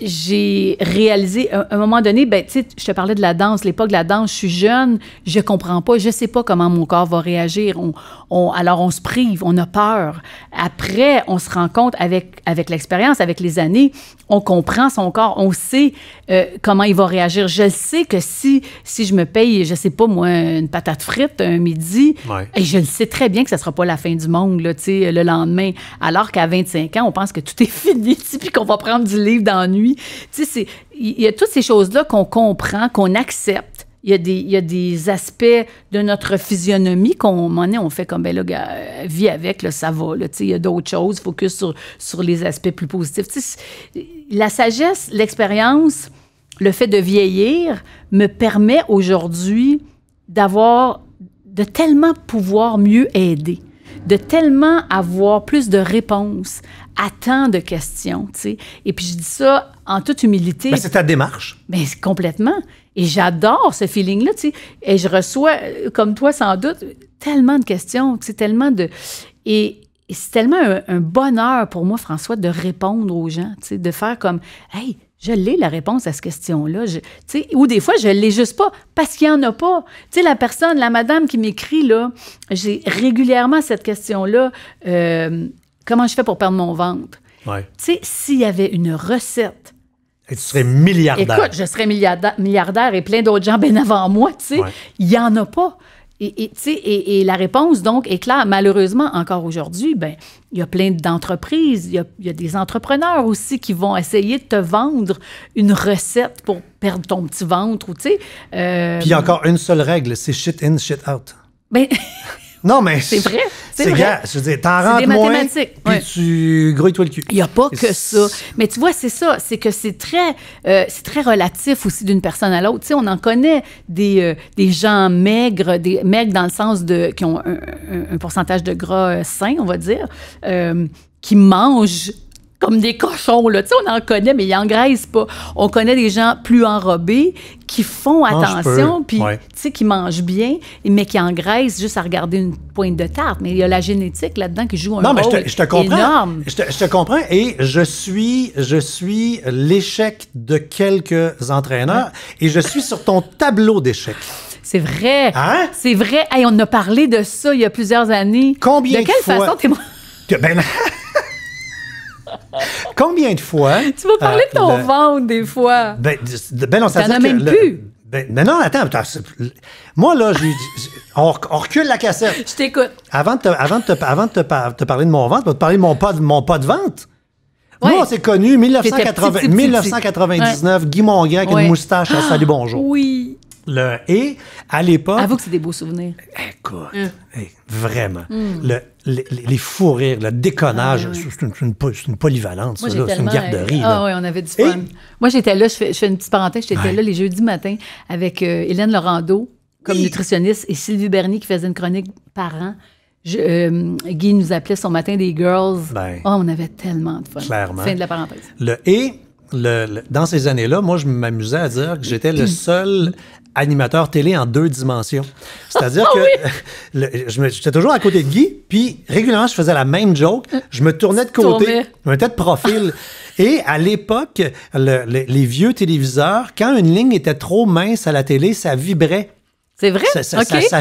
B: j'ai réalisé à un moment donné, ben, je te parlais de la danse, l'époque de la danse, je suis jeune, je comprends pas, je sais pas comment mon corps va réagir. On, alors on se prive, on a peur. Après, on se rend compte avec, avec l'expérience, avec les années, on comprend son corps, on sait euh, comment il va réagir. Je sais que si, si je me paye, je sais pas moi, une patate frite un midi, et je le sais très bien que ça sera pas la fin du monde là, le lendemain. Alors qu'à 25 ans, on pense que tout est <laughs> fini, puis qu'on va prendre du livre d'ennui. Tu sais, il y a toutes ces choses-là qu'on comprend, qu'on accepte. Il y, a des, il y a des aspects de notre physionomie qu'on on fait comme, ben là, euh, vie avec, ça va. il y a d'autres choses, focus sur, sur les aspects plus positifs. la sagesse, l'expérience, le fait de vieillir me permet aujourd'hui d'avoir, de tellement pouvoir mieux aider de tellement avoir plus de réponses, à tant de questions, tu sais. Et puis je dis ça en toute humilité. Ben, c'est ta démarche. Mais ben, complètement. Et j'adore ce feeling-là, tu sais. Et je reçois, euh, comme toi sans doute, tellement de questions, tu sais, tellement de... Et, c'est tellement un, bonheur pour moi, François, de répondre aux gens, tu sais, de faire comme, hey, je l'ai la réponse à cette question-là. sais. Ou des fois, je ne l'ai juste pas parce qu'il n'y en a pas. Tu sais, la personne, la madame qui m'écrit, là, j'ai régulièrement cette question-là. Euh, Comment je fais pour perdre mon ventre? Tu sais, s'il y avait une recette.
A: Et tu serais milliardaire. Écoute, je
B: serais milliardaire, et plein d'autres gens bien avant moi, tu sais. Il n'y en a pas. Et, et, la réponse, donc, est claire. Malheureusement, encore aujourd'hui, ben, il y a plein d'entreprises, il y, a, des entrepreneurs aussi qui vont essayer de te vendre une recette pour perdre ton petit ventre. Euh, Puis il y a encore
A: une seule règle, c'est shit in, shit out. Ben, non, mais... <laughs> C'est vrai. C'est vrai. Je veux dire, t'en rentres moins, puis tu grouilles-toi le cul. Il n'y a pas que ça.
B: Mais tu vois, c'est ça. C'est que c'est très, euh, c'est très relatif aussi d'une personne à l'autre. Tu sais, on en connaît des, euh, des gens maigres, des maigres dans le sens de... qui ont un, un pourcentage de gras euh, sain, on va dire, qui mangent comme des cochons, là. Tu sais, on en connaît, mais ils engraissent pas. On connaît des gens plus enrobés qui font attention, puis, tu sais, qui mangent bien, mais qui engraissent juste à regarder une pointe de tarte. Mais il y a la génétique là-dedans qui joue un rôle mais je te, je comprends. énorme.
A: Je te, comprends, et je suis, je suis l'échec de quelques entraîneurs, et je suis sur ton tableau d'échecs.
B: C'est vrai. Hein? C'est vrai. Hey, on a parlé de ça il y a plusieurs années. Combien de quelle fois? façon
A: t'es... ben... <laughs> <laughs> Combien de fois. Tu vas parler de ton euh,
B: ventre des fois.
A: Ben, ben on même plus. ben, non, attends, moi, là, on, recule la cassette. Je t'écoute. Avant de, te, avant de, parler de mon ventre, je vais te parler de mon pas de, mon vente. Ouais. Moi, on s'est connus 1999, Guy Mongrain avec une moustache à ah, Salut Bonjour. Oui. Le, et à l'époque. Avoue que c'est des beaux souvenirs. Écoute, hum. vraiment. Hum. Le Le les, fous rires, le déconnage, ah, c'est une, polyvalence, une, polyvalente, c'est une garderie. Ah
B: oui, on avait du fun. Moi, j'étais là, je fais, une petite parenthèse, j'étais là les jeudis matin avec euh, Hélène Laurando comme nutritionniste et Sylvie Bernier qui faisait une chronique par an. Euh, Guy nous appelait son matin des girls. Ben. Oh, on avait tellement de fun. Clairement. Fin de la parenthèse.
A: et, dans ces années-là, moi, je m'amusais à dire que j'étais le <clears throat> seul animateur télé en deux dimensions. C'est-à-dire ah que <laughs> j'étais toujours à côté de Guy, puis régulièrement, je faisais la même joke. Je me tournais de côté, je de profil. <laughs> Et à l'époque, les vieux téléviseurs, quand une ligne était trop mince à la télé, ça vibrait.
B: C'est vrai? Ça, ça, Fait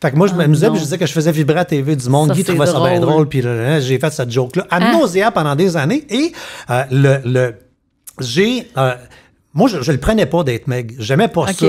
A: que moi, je ah, m'amusais, je disais que je faisais vibrer à TV du monde. Guy trouvait ça bien drôle, puis j'ai fait cette joke-là à ah. Nausea pendant des années. Et euh, le, j'ai... Euh, moi, je, je le prenais pas d'être maigre. J'aimais pas ça.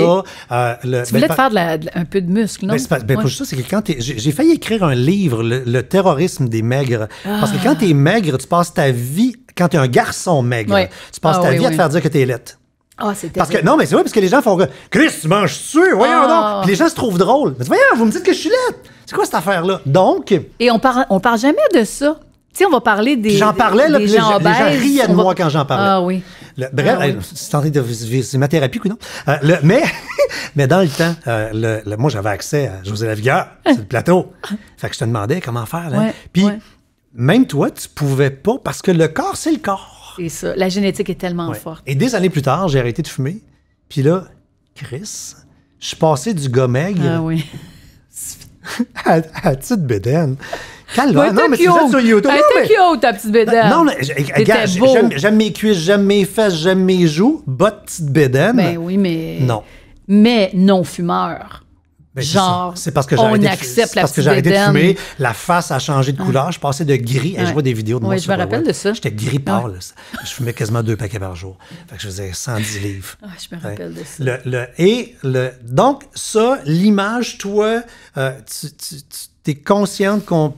A: Euh, tu voulais ben, te faire de
B: un peu de muscle, ben, non? Ben, ça,
A: c'est que quand j'ai failli écrire un livre, le, terrorisme des maigres. Parce que quand ah. tu es maigre, tu passes ta vie, quand tu es un garçon maigre, tu passes ah ta vie à te faire dire que tu es laite.
B: Ah, c'est parce que non,
A: mais c'est vrai parce que les gens font Chris, tu manges-tu Voyons donc. Ah. Puis les gens se trouvent drôles.
B: Mais voyons, vous me dites que je suis laite. C'est quoi cette affaire là Donc Et on parle on parle jamais de ça. Tu sais, on va parler des J'en parlais là, des les, gens riaient de moi quand j'en parlais. Ah oui
A: bref, ah c'est ma thérapie, ou non euh, <laughs> mais, mais dans le temps, euh, moi, j'avais accès à José Lavigueur c'est hein? le plateau. Ah. Fait que je te demandais comment faire. Puis, même toi, tu pouvais pas parce que le corps, c'est le corps.
B: C'est ça. La génétique est tellement forte.
A: Et des années plus tard, j'ai arrêté de fumer. Puis là, Chris, je suis passé du gomme ah oui. <laughs> à, à bédaine. Calme, hein? non, mais c'est sur YouTube. Elle était
B: cute, ta petite bédaine. Non, non
A: j'aime, mes cuisses, j'aime mes fesses, j'aime mes joues. Botte petite bédaine. Ben oui, mais. Non.
B: Mais non fumeur.
A: Ben, Genre, c'est parce que j'ai arrêté, parce que j'ai arrêté de fumer. La face a changé de couleur. Je passais de gris. Et je vois des vidéos de moi ouais, sur je me rappelle de ça. J'étais gris pâle. Je fumais quasiment deux paquets par jour. Fait que je faisais 110 livres. Ah, je me rappelle de ça. Le, et le, donc, ça, l'image, toi, euh, tu, tu, tu es consciente qu'on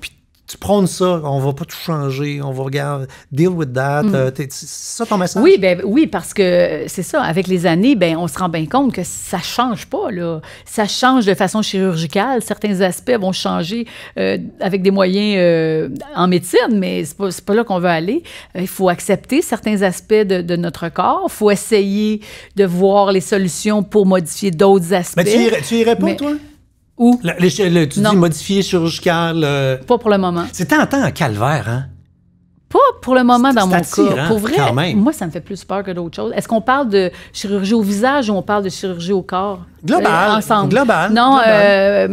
A: tu ça, on va pas tout changer, on va regarder, deal with that. Mm. Euh, c'est ça
B: ton message? Oui, ben, oui parce que euh, c'est ça, avec les années, ben, on se rend bien compte que ça change pas. Là. Ça change de façon chirurgicale. Certains aspects vont changer euh, avec des moyens en médecine, mais c'est pas, pas là qu'on veut aller. Il faut accepter certains aspects de, notre corps. Il faut essayer de voir les solutions pour modifier d'autres aspects. Mais tu irais, pas, toi?
A: ou le, tu dis modifié chirurgical. Euh, pas pour le moment. C'est tentant un calvaire, hein?
B: Pas pour le moment dans mon cas. Hein, pour vrai, moi, ça me fait plus peur que d'autres choses. Est-ce qu'on parle de chirurgie au visage ou on parle de chirurgie au corps? Global. Euh, ensemble. Global. Non, euh,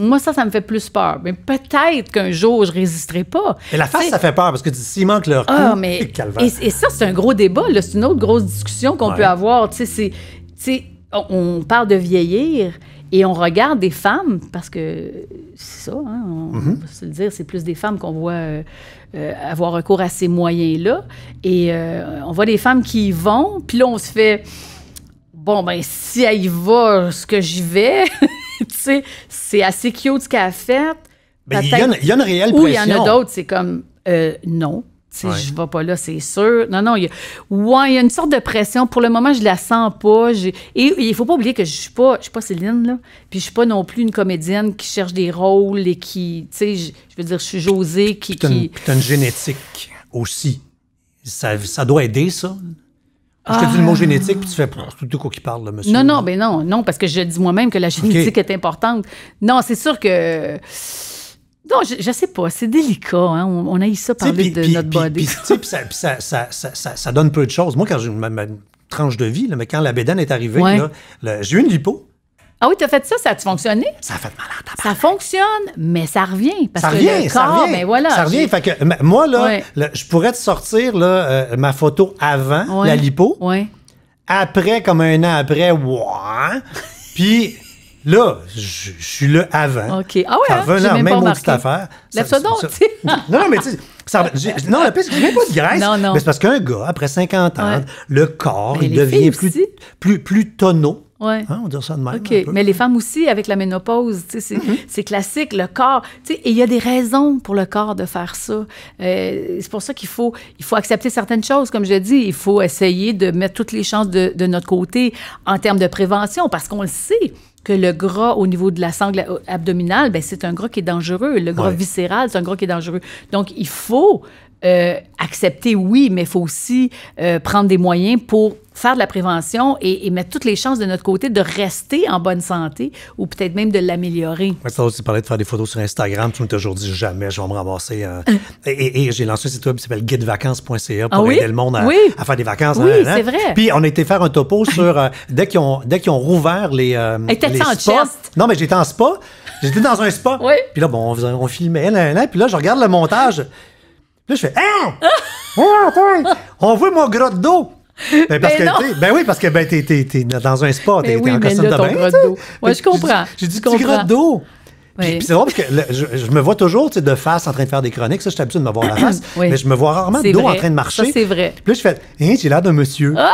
B: moi, ça, ça me fait plus peur. Mais peut-être qu'un jour, je résisterai pas. et la face, ça
A: fait peur parce que s'il manque leur ah, mais, et,
B: ça, c'est un gros débat. C'est une autre grosse discussion qu'on peut avoir. Tu sais, on parle de vieillir. Et on regarde des femmes, parce que c'est ça, hein, on, mhm. se le dire, c'est plus des femmes qu'on voit euh, euh, avoir recours à ces moyens-là. Et euh, on voit des femmes qui y vont, puis là, on se fait bon, ben, si elle y va, ce que j'y vais, <laughs> tu sais, c'est assez cute ce qu'elle a fait.
A: Ben, il y, a une réelle pression. Ou il y en a d'autres,
B: c'est comme, non, je ne je vais pas là, c'est sûr. Non, non, il y a, ouais, il y a une sorte de pression. Pour le moment, je la sens pas. Et il faut pas oublier que je suis pas, je suis pas Céline, là. Puis je suis pas non plus une comédienne qui cherche des rôles et qui, tu sais, je, veux dire, je suis Josée qui...
A: une, génétique aussi. Ça, doit aider, ça.
B: Je te dis le mot ah. génétique,
A: puis tu fais tout le coup qui parle, monsieur. Non,
B: non, ben non, non, parce que je dis moi-même que la génétique est importante. Non, c'est sûr que non, je, ne sais pas, c'est délicat. Hein, on, a eu ça parler de notre
A: body. Puis ça, ça, donne peu de choses. Moi, quand j'ai ma, tranche de vie, mais quand la bédane est arrivée, j'ai eu une lipo.
B: Ah oui, t'as fait ça, ça a il fonctionné? Ça a fait mal à Ça fonctionne, mais ça revient. ça revient, que ça revient. Ben voilà, ça revient.
A: moi, là, je pourrais te sortir euh, ma photo avant la lipo. Après, comme un an après, Puis Là, je, suis là avant.
B: OK. Ah ouais, hein? j'ai même, même cette
A: affaire. Lève-toi donc, <laughs> Non, non, mais tu sais. Ça, non, la n'ai pas de graisse. Non, non. Mais c'est parce qu'un gars, après 50 ans, le corps, il devient plus, plus, plus, tonneau. Oui. Hein, on dit ça de même. Mais
B: les femmes aussi, avec la ménopause, mm-hmm. c'est, classique, le corps. Et il y a des raisons pour le corps de faire ça. Euh, c'est pour ça qu'il faut, il faut accepter certaines choses, comme je dis. Il faut essayer de mettre toutes les chances de, de notre côté en termes de prévention, parce qu'on le sait que le gras au niveau de la sangle abdominale, ben, c'est un gras qui est dangereux. Le gras viscéral, c'est un gras qui est dangereux. Donc, il faut euh, accepter, oui, mais il faut aussi euh, prendre des moyens pour faire de la prévention et, mettre toutes les chances de notre côté de rester en bonne santé ou peut-être même de l'améliorer.
A: Ça aussi, parlais de faire des photos sur Instagram. Tu m'as toujours dit jamais, je vais me ramasser. Euh, et, j'ai lancé un site web qui s'appelle guidevacances.ca pour ah aider le monde à, faire des vacances. Oui, c'est vrai. Puis on a été faire un topo <laughs> sur dès qu'ils ont, ont, rouvert les. les en Chest. Non, mais j'étais en spa. J'étais dans un spa. Puis là, bon, on, filmait. Là, puis là, je regarde le montage. Là, je fais Ah! on voit mon grotte d'eau! Ben, parce ben, ben oui, parce que ben, t'es, dans un spa, ben t'es, en costume de bain.
B: ouais, je comprends. J'ai dit, tu grotte d'eau.
A: Puis, c'est vrai parce que je, me vois toujours de face en train de faire des chroniques. Ça, je suis habitué de me voir la <clears throat> face. Mais je me vois rarement d'eau dos en train de marcher. Ça, c'est vrai. Puis là, je fais, hein, j'ai l'air d'un monsieur. Ah!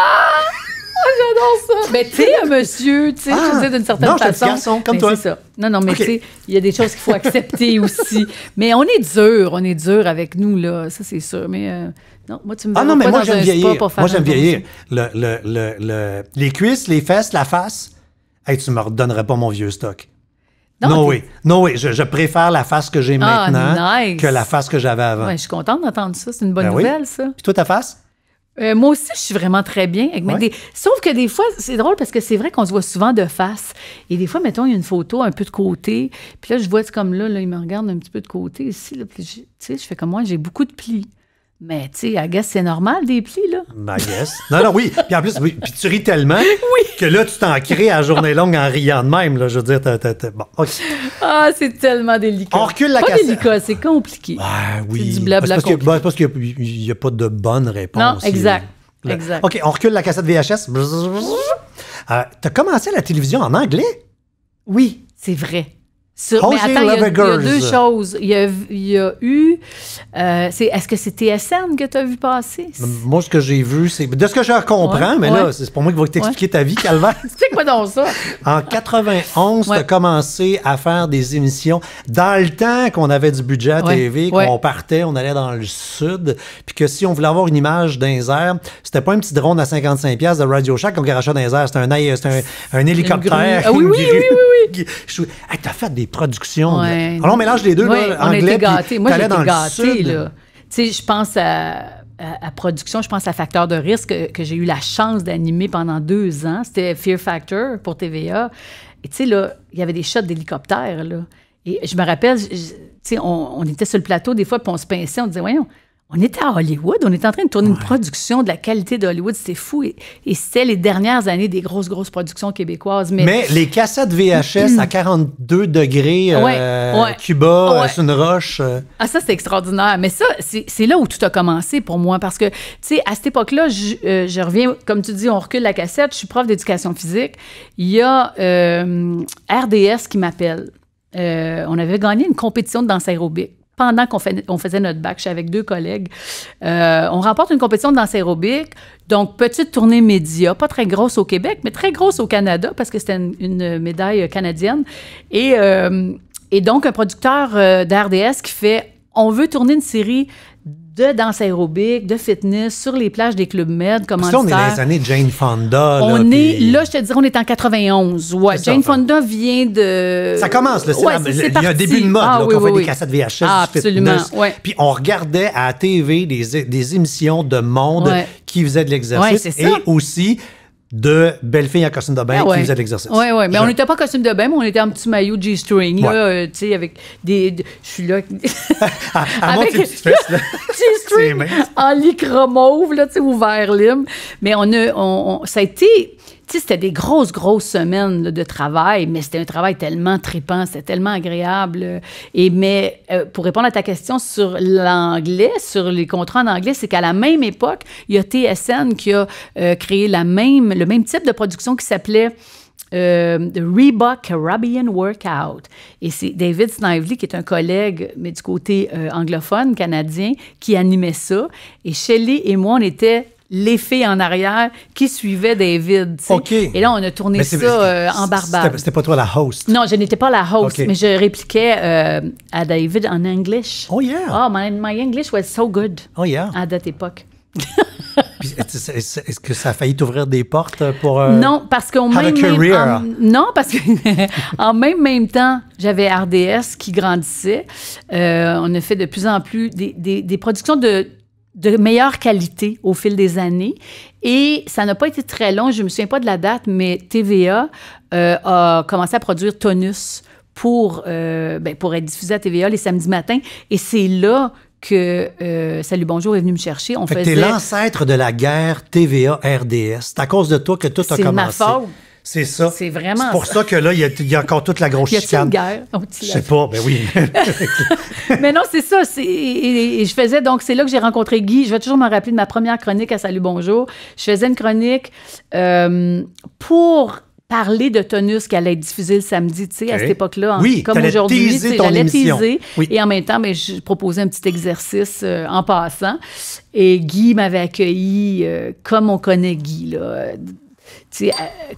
B: Ah, j'adore ça. Mais tu monsieur, tu sais, je ah. d'une certaine non, façon. comme toi. Ça. Non, non, mais tu sais, il y a des choses qu'il faut accepter <laughs> aussi. Mais on est dur, on est dur avec nous, là, ça c'est sûr. Mais euh, non, moi, tu me ah, non, mais moi, j'aime vieillir. Pour faire moi, j'aime vieillir.
A: Le, le, le, les cuisses, les fesses, la face. Hey, tu me redonnerais pas mon vieux stock. Non, oui. Non, oui. Je, préfère la face que j'ai ah, maintenant que la face que j'avais avant. je suis
B: contente d'entendre ça. C'est une bonne ben nouvelle, ça. Puis toi, ta face? Euh, moi aussi, je suis vraiment très bien. Avec Sauf que des fois, c'est drôle parce que c'est vrai qu'on se voit souvent de face. Et des fois, mettons, il y a une photo un peu de côté. Puis là, je vois, comme là, il me regarde un petit peu de côté ici. je fais comme moi, j'ai beaucoup de plis. Mais tu sais, c'est normal des plis, là.
A: I guess. Non, non, oui. Puis en plus, Puis tu ris tellement <laughs> que là, tu t'en crées à journée longue en riant de même, là. Je veux dire, t'es...
B: Ah, c'est tellement délicat. On recule la Pas délicat, c'est compliqué. Ah,
A: oui. C'est du blabla bah, C'est parce, qu'il n'y a, pas de bonne réponse. Non, exact. Exact. OK, on recule la cassette VHS. Euh, t'as commencé la télévision en anglais?
B: Oui, c'est vrai.
A: Sur, mais attends, il y, a, deux choses.
B: Il y a, eu. Euh, c'est, est-ce que c'est TSN que tu as vu passer?
A: Moi, ce que j'ai vu, c'est. De ce que je comprends, mais là, c'est pour moi qui vais t'expliquer ta vie, Calvin. <laughs>
B: explique quoi donc ça.
A: en 91, tu as commencé à faire des émissions. Dans le temps qu'on avait du budget à TV, qu'on partait, on allait dans le sud, puis que si on voulait avoir une image d'un air, c'était pas un petit drone à 55$ de Radio Shack qu'on garacha dans C'était un, un, un, hélicoptère. oui, oui, oui, oui, <laughs> oui. fait des production. productions. Alors, on mélange les deux, anglais, Moi, j'ai gâté, Tu
B: sais, je pense à production, je pense à Facteur de risque euh, que, j'ai eu la chance d'animer pendant deux ans. C'était Fear Factor pour TVA. Et tu sais, là, il y avait des shots d'hélicoptères, là. Et je me rappelle, tu sais, on, on, était sur le plateau des fois, puis on se pinçait, on disait, voyons, on était à Hollywood, on était en train de tourner une production de la qualité de Hollywood, fou. Et, c'était les dernières années des grosses, grosses productions québécoises. Mais,
A: les cassettes VHS à 42 degrés, euh, Cuba, euh, c'est une roche. Euh.
B: Ah, ça, c'est extraordinaire. Mais ça, c'est là où tout a commencé pour moi. Parce que, tu sais, à cette époque-là, je, je, reviens, comme tu dis, on recule la cassette, je suis prof d'éducation physique. Il y a RDS qui m'appelle. on avait gagné une compétition de danse aérobique pendant qu'on on faisait notre bac, je suis avec deux collègues. Euh, on remporte une compétition de danse donc petite tournée média, pas très grosse au Québec, mais très grosse au Canada parce que c'était une, médaille canadienne. Et, euh, et donc, un producteur euh, d'RDS qui fait on veut tourner une série de danse aérobique, de fitness sur les plages des clubs med. Comment on est dans les
A: années Jane Fonda. Là, on est,
B: là, je te dirais, on est en 91. Ouais, Jane Fonda vient de. Ça commence, là. Il y a un début de mode, ah, là, qu'on fait des cassettes VHS. Ah, absolument. Puis on regardait
A: à la TV des, des émissions de monde qui faisaient de l'exercice. et aussi de belle-fille en costume de bain ah qui faisait l'exercice. Oui,
B: oui, mais on n'était pas en costume de bain, mais on était en petit maillot G-string, là, euh, tu sais, avec des... Je suis là... ah, <laughs> avec <laughs> G-string en lycra mauve, là, tu sais, ouvert lime. Mais on a... On, ça a été tu sais, c'était des grosses, grosses semaines de travail, mais c'était un travail tellement tripant, c'était tellement agréable. Et mais euh, pour répondre à ta question sur l'anglais, sur les contrats en anglais, c'est qu'à la même époque, il y a TSN qui a euh, créé la même, le même type de production qui s'appelait euh, The Reebok Caribbean Workout. Et c'est David Snively, qui est un collègue, mais du côté anglophone, canadien, qui animait ça. Et Shelley et moi, on était l'effet en arrière qui suivait David. Et là, on a tourné ça euh, en barbare.
A: C'était pas toi la host.
B: Non, je n'étais pas la host, mais je répliquais euh, à David en anglais. Oh, yeah. Oh, my, English was so good. Oh, yeah. À cette époque. <laughs>
A: Est-ce que ça a failli t'ouvrir des portes pour euh, non
B: parce qu'on même, non parce que <laughs> en même même temps j'avais RDS qui grandissait on a fait de plus en plus des, des productions de de meilleure qualité au fil des années. Et ça n'a pas été très long, je ne me souviens pas de la date, mais TVA euh, a commencé à produire Tonus pour, euh, ben, pour être diffusé à TVA les samedis matins. Et c'est là que euh, Salut Bonjour est venu me chercher. On fait T'es l'ancêtre
A: de la guerre TVA-RDS. C'est à cause de toi que tout a commencé. C'est ma faute. C'est ça.
B: C'est vraiment. C'est pour ça.
A: que là, il y, a encore toute la grosse y Une guerre? Je sais pas, mais ben oui.
B: <laughs> mais non, c'est ça. et, je faisais, donc, c'est là que j'ai rencontré Guy. Je vais toujours me rappeler de ma première chronique à Salut Bonjour. Je faisais une chronique euh, pour parler de tonus qui allait être diffusé le samedi, tu sais, à cette époque-là, oui, comme aujourd'hui, c'est ton Et en même temps, mais ben, je proposais un petit exercice euh, en passant. Et Guy m'avait accueilli euh, comme on connaît Guy, là, euh,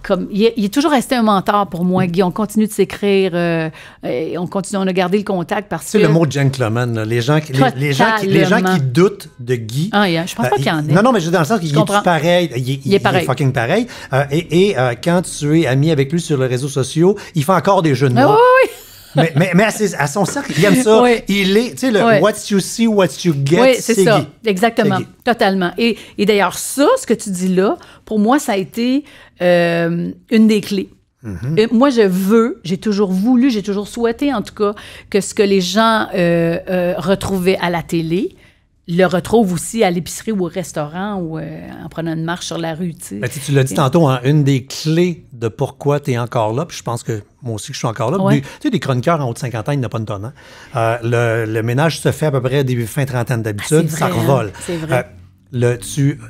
B: comme il est, toujours resté un mentor pour moi, mm. Guy. On continue de s'écrire, euh, on continue, on a gardé le contact parce que. C'est le mot
A: gentleman. Les gens, qui, les, gens qui, doutent de Guy. Ah,
B: ne Je pense pas euh, qu'il y en ait. Non,
A: non, mais je dans le sens qu'il est pareil. Il, est pareil. Il est fucking pareil. et, quand tu es ami avec lui sur les réseaux sociaux, il fait encore des jeux de ah mots. oui, oui mais, mais, à, son cercle, il aime ça. Il est, tu sais, le what you see, what you get. Oui, c'est ça.
B: Exactement. Totalement. Et, d'ailleurs, ça, ce que tu dis là, pour moi, ça a été euh, une des clés. Mm-hmm. moi, je veux, j'ai toujours voulu, j'ai toujours souhaité, en tout cas, que ce que les gens euh, euh, retrouvaient à la télé, le retrouve aussi à l'épicerie ou au restaurant ou euh, en prenant une marche sur la rue. tu ben, l'as dit tantôt,
A: hein, une des clés de pourquoi tu es encore là, puis je pense que moi aussi que je suis encore là. Tu sais, des chroniqueurs en haute cinquantaine, il n'y a pas de tonne. Hein. Euh, le, ménage se fait à peu près début fin trentaine d'habitude, ah, ça revole. Hein, c'est euh, le, tu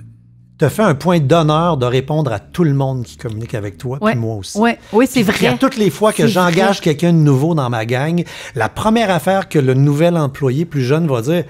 A: te fais un point d'honneur de répondre à tout le monde qui communique avec toi, puis moi aussi.
B: oui, c'est vrai. À toutes les fois que j'engage
A: quelqu'un de nouveau dans ma gang, la première affaire que le nouvel employé plus jeune va dire,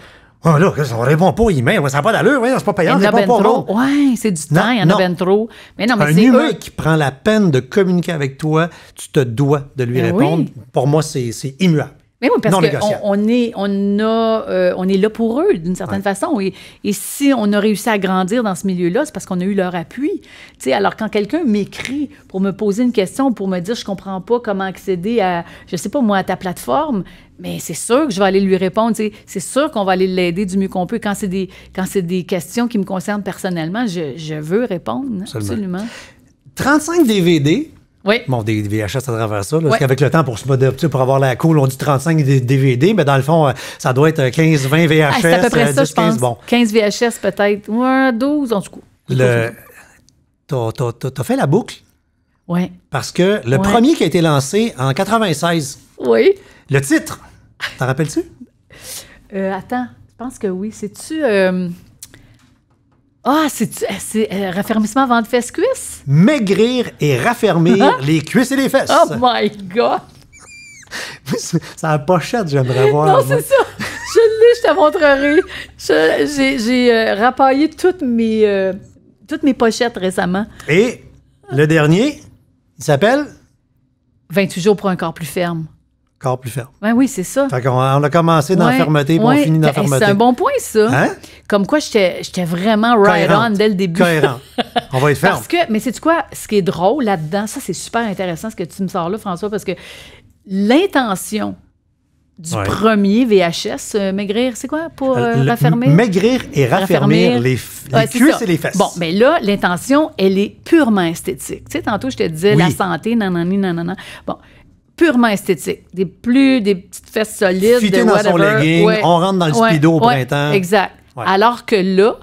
A: Oh là, répond pas aux emails, ça n'a pas d'allure, c'est pas payant, c'est ben pas pour nous.
B: Ouais, c'est du non, temps, il y en a ben trop. Mais non, mais un humain eux. qui
A: prend la peine de communiquer avec toi, tu te dois de lui ben répondre. Pour moi, c'est immuable oui, parce qu'on
B: on est, on euh, on est là pour eux d'une certaine façon. Et, si on a réussi à grandir dans ce milieu-là, c'est parce qu'on a eu leur appui. alors quand quelqu'un m'écrit pour me poser une question, pour me dire je comprends pas comment accéder à, je sais pas moi, à ta plateforme, mais c'est sûr que je vais aller lui répondre. C'est sûr qu'on va aller l'aider du mieux qu'on peut. Quand c'est des, quand c'est des questions qui me concernent personnellement, je, veux répondre. Hein, absolument.
A: 35 DVD oui. Bon, des, VHS à travers ça. Parce qu'avec le temps, pour se pour avoir la cool, on dit 35 DVD, mais dans le fond, euh, ça doit être 15, euh, 20 ah, VHS. c'est à peu près euh, ça, je 15, pense. Bon.
B: 15 VHS peut-être. Ouais, 12 en tout cas.
A: Le... T'as fait la boucle? Oui. Parce que le premier qui a été lancé en 96. Oui. Le titre. T'en rappelles-tu?
B: Euh, attends, je pense que oui. C'est-tu. Ah, euh, c'est euh, raffermissement avant de fesses-cuisses?
A: Maigrir et raffermir hein? les cuisses et les fesses. Oh
B: my God!
A: C'est en pochette, j'aimerais voir. Non, c'est ça.
B: Je l'ai, je te montrerai. J'ai euh, rapaillé toutes mes, toutes mes pochettes récemment.
A: Et le dernier, il s'appelle?
B: 28 jours pour un corps plus ferme plus ferme. Ben oui, c'est ça.
A: on, a, commencé dans la fermeté, on finit dans la fermeté. C'est un bon
B: point, ça. Hein? Comme quoi, j'étais vraiment right on dès le début. Cohérent. On va être <laughs> ferme. Parce que, mais c'est quoi, ce qui est drôle là-dedans, ça, c'est super intéressant ce que tu me sors là, François, parce que l'intention du premier VHS, euh, maigrir, c'est quoi pour euh, euh, raffermir? Maigrir et raffermir, les, cuisses et les fesses. Bon, mais là, l'intention, elle est purement esthétique. Tu sais, tantôt, je te disais la santé, nanani, nanana. Bon, purement esthétique. Des plus, des petites fesses solides. on rentre dans le speedo au printemps. Exact. Alors que là,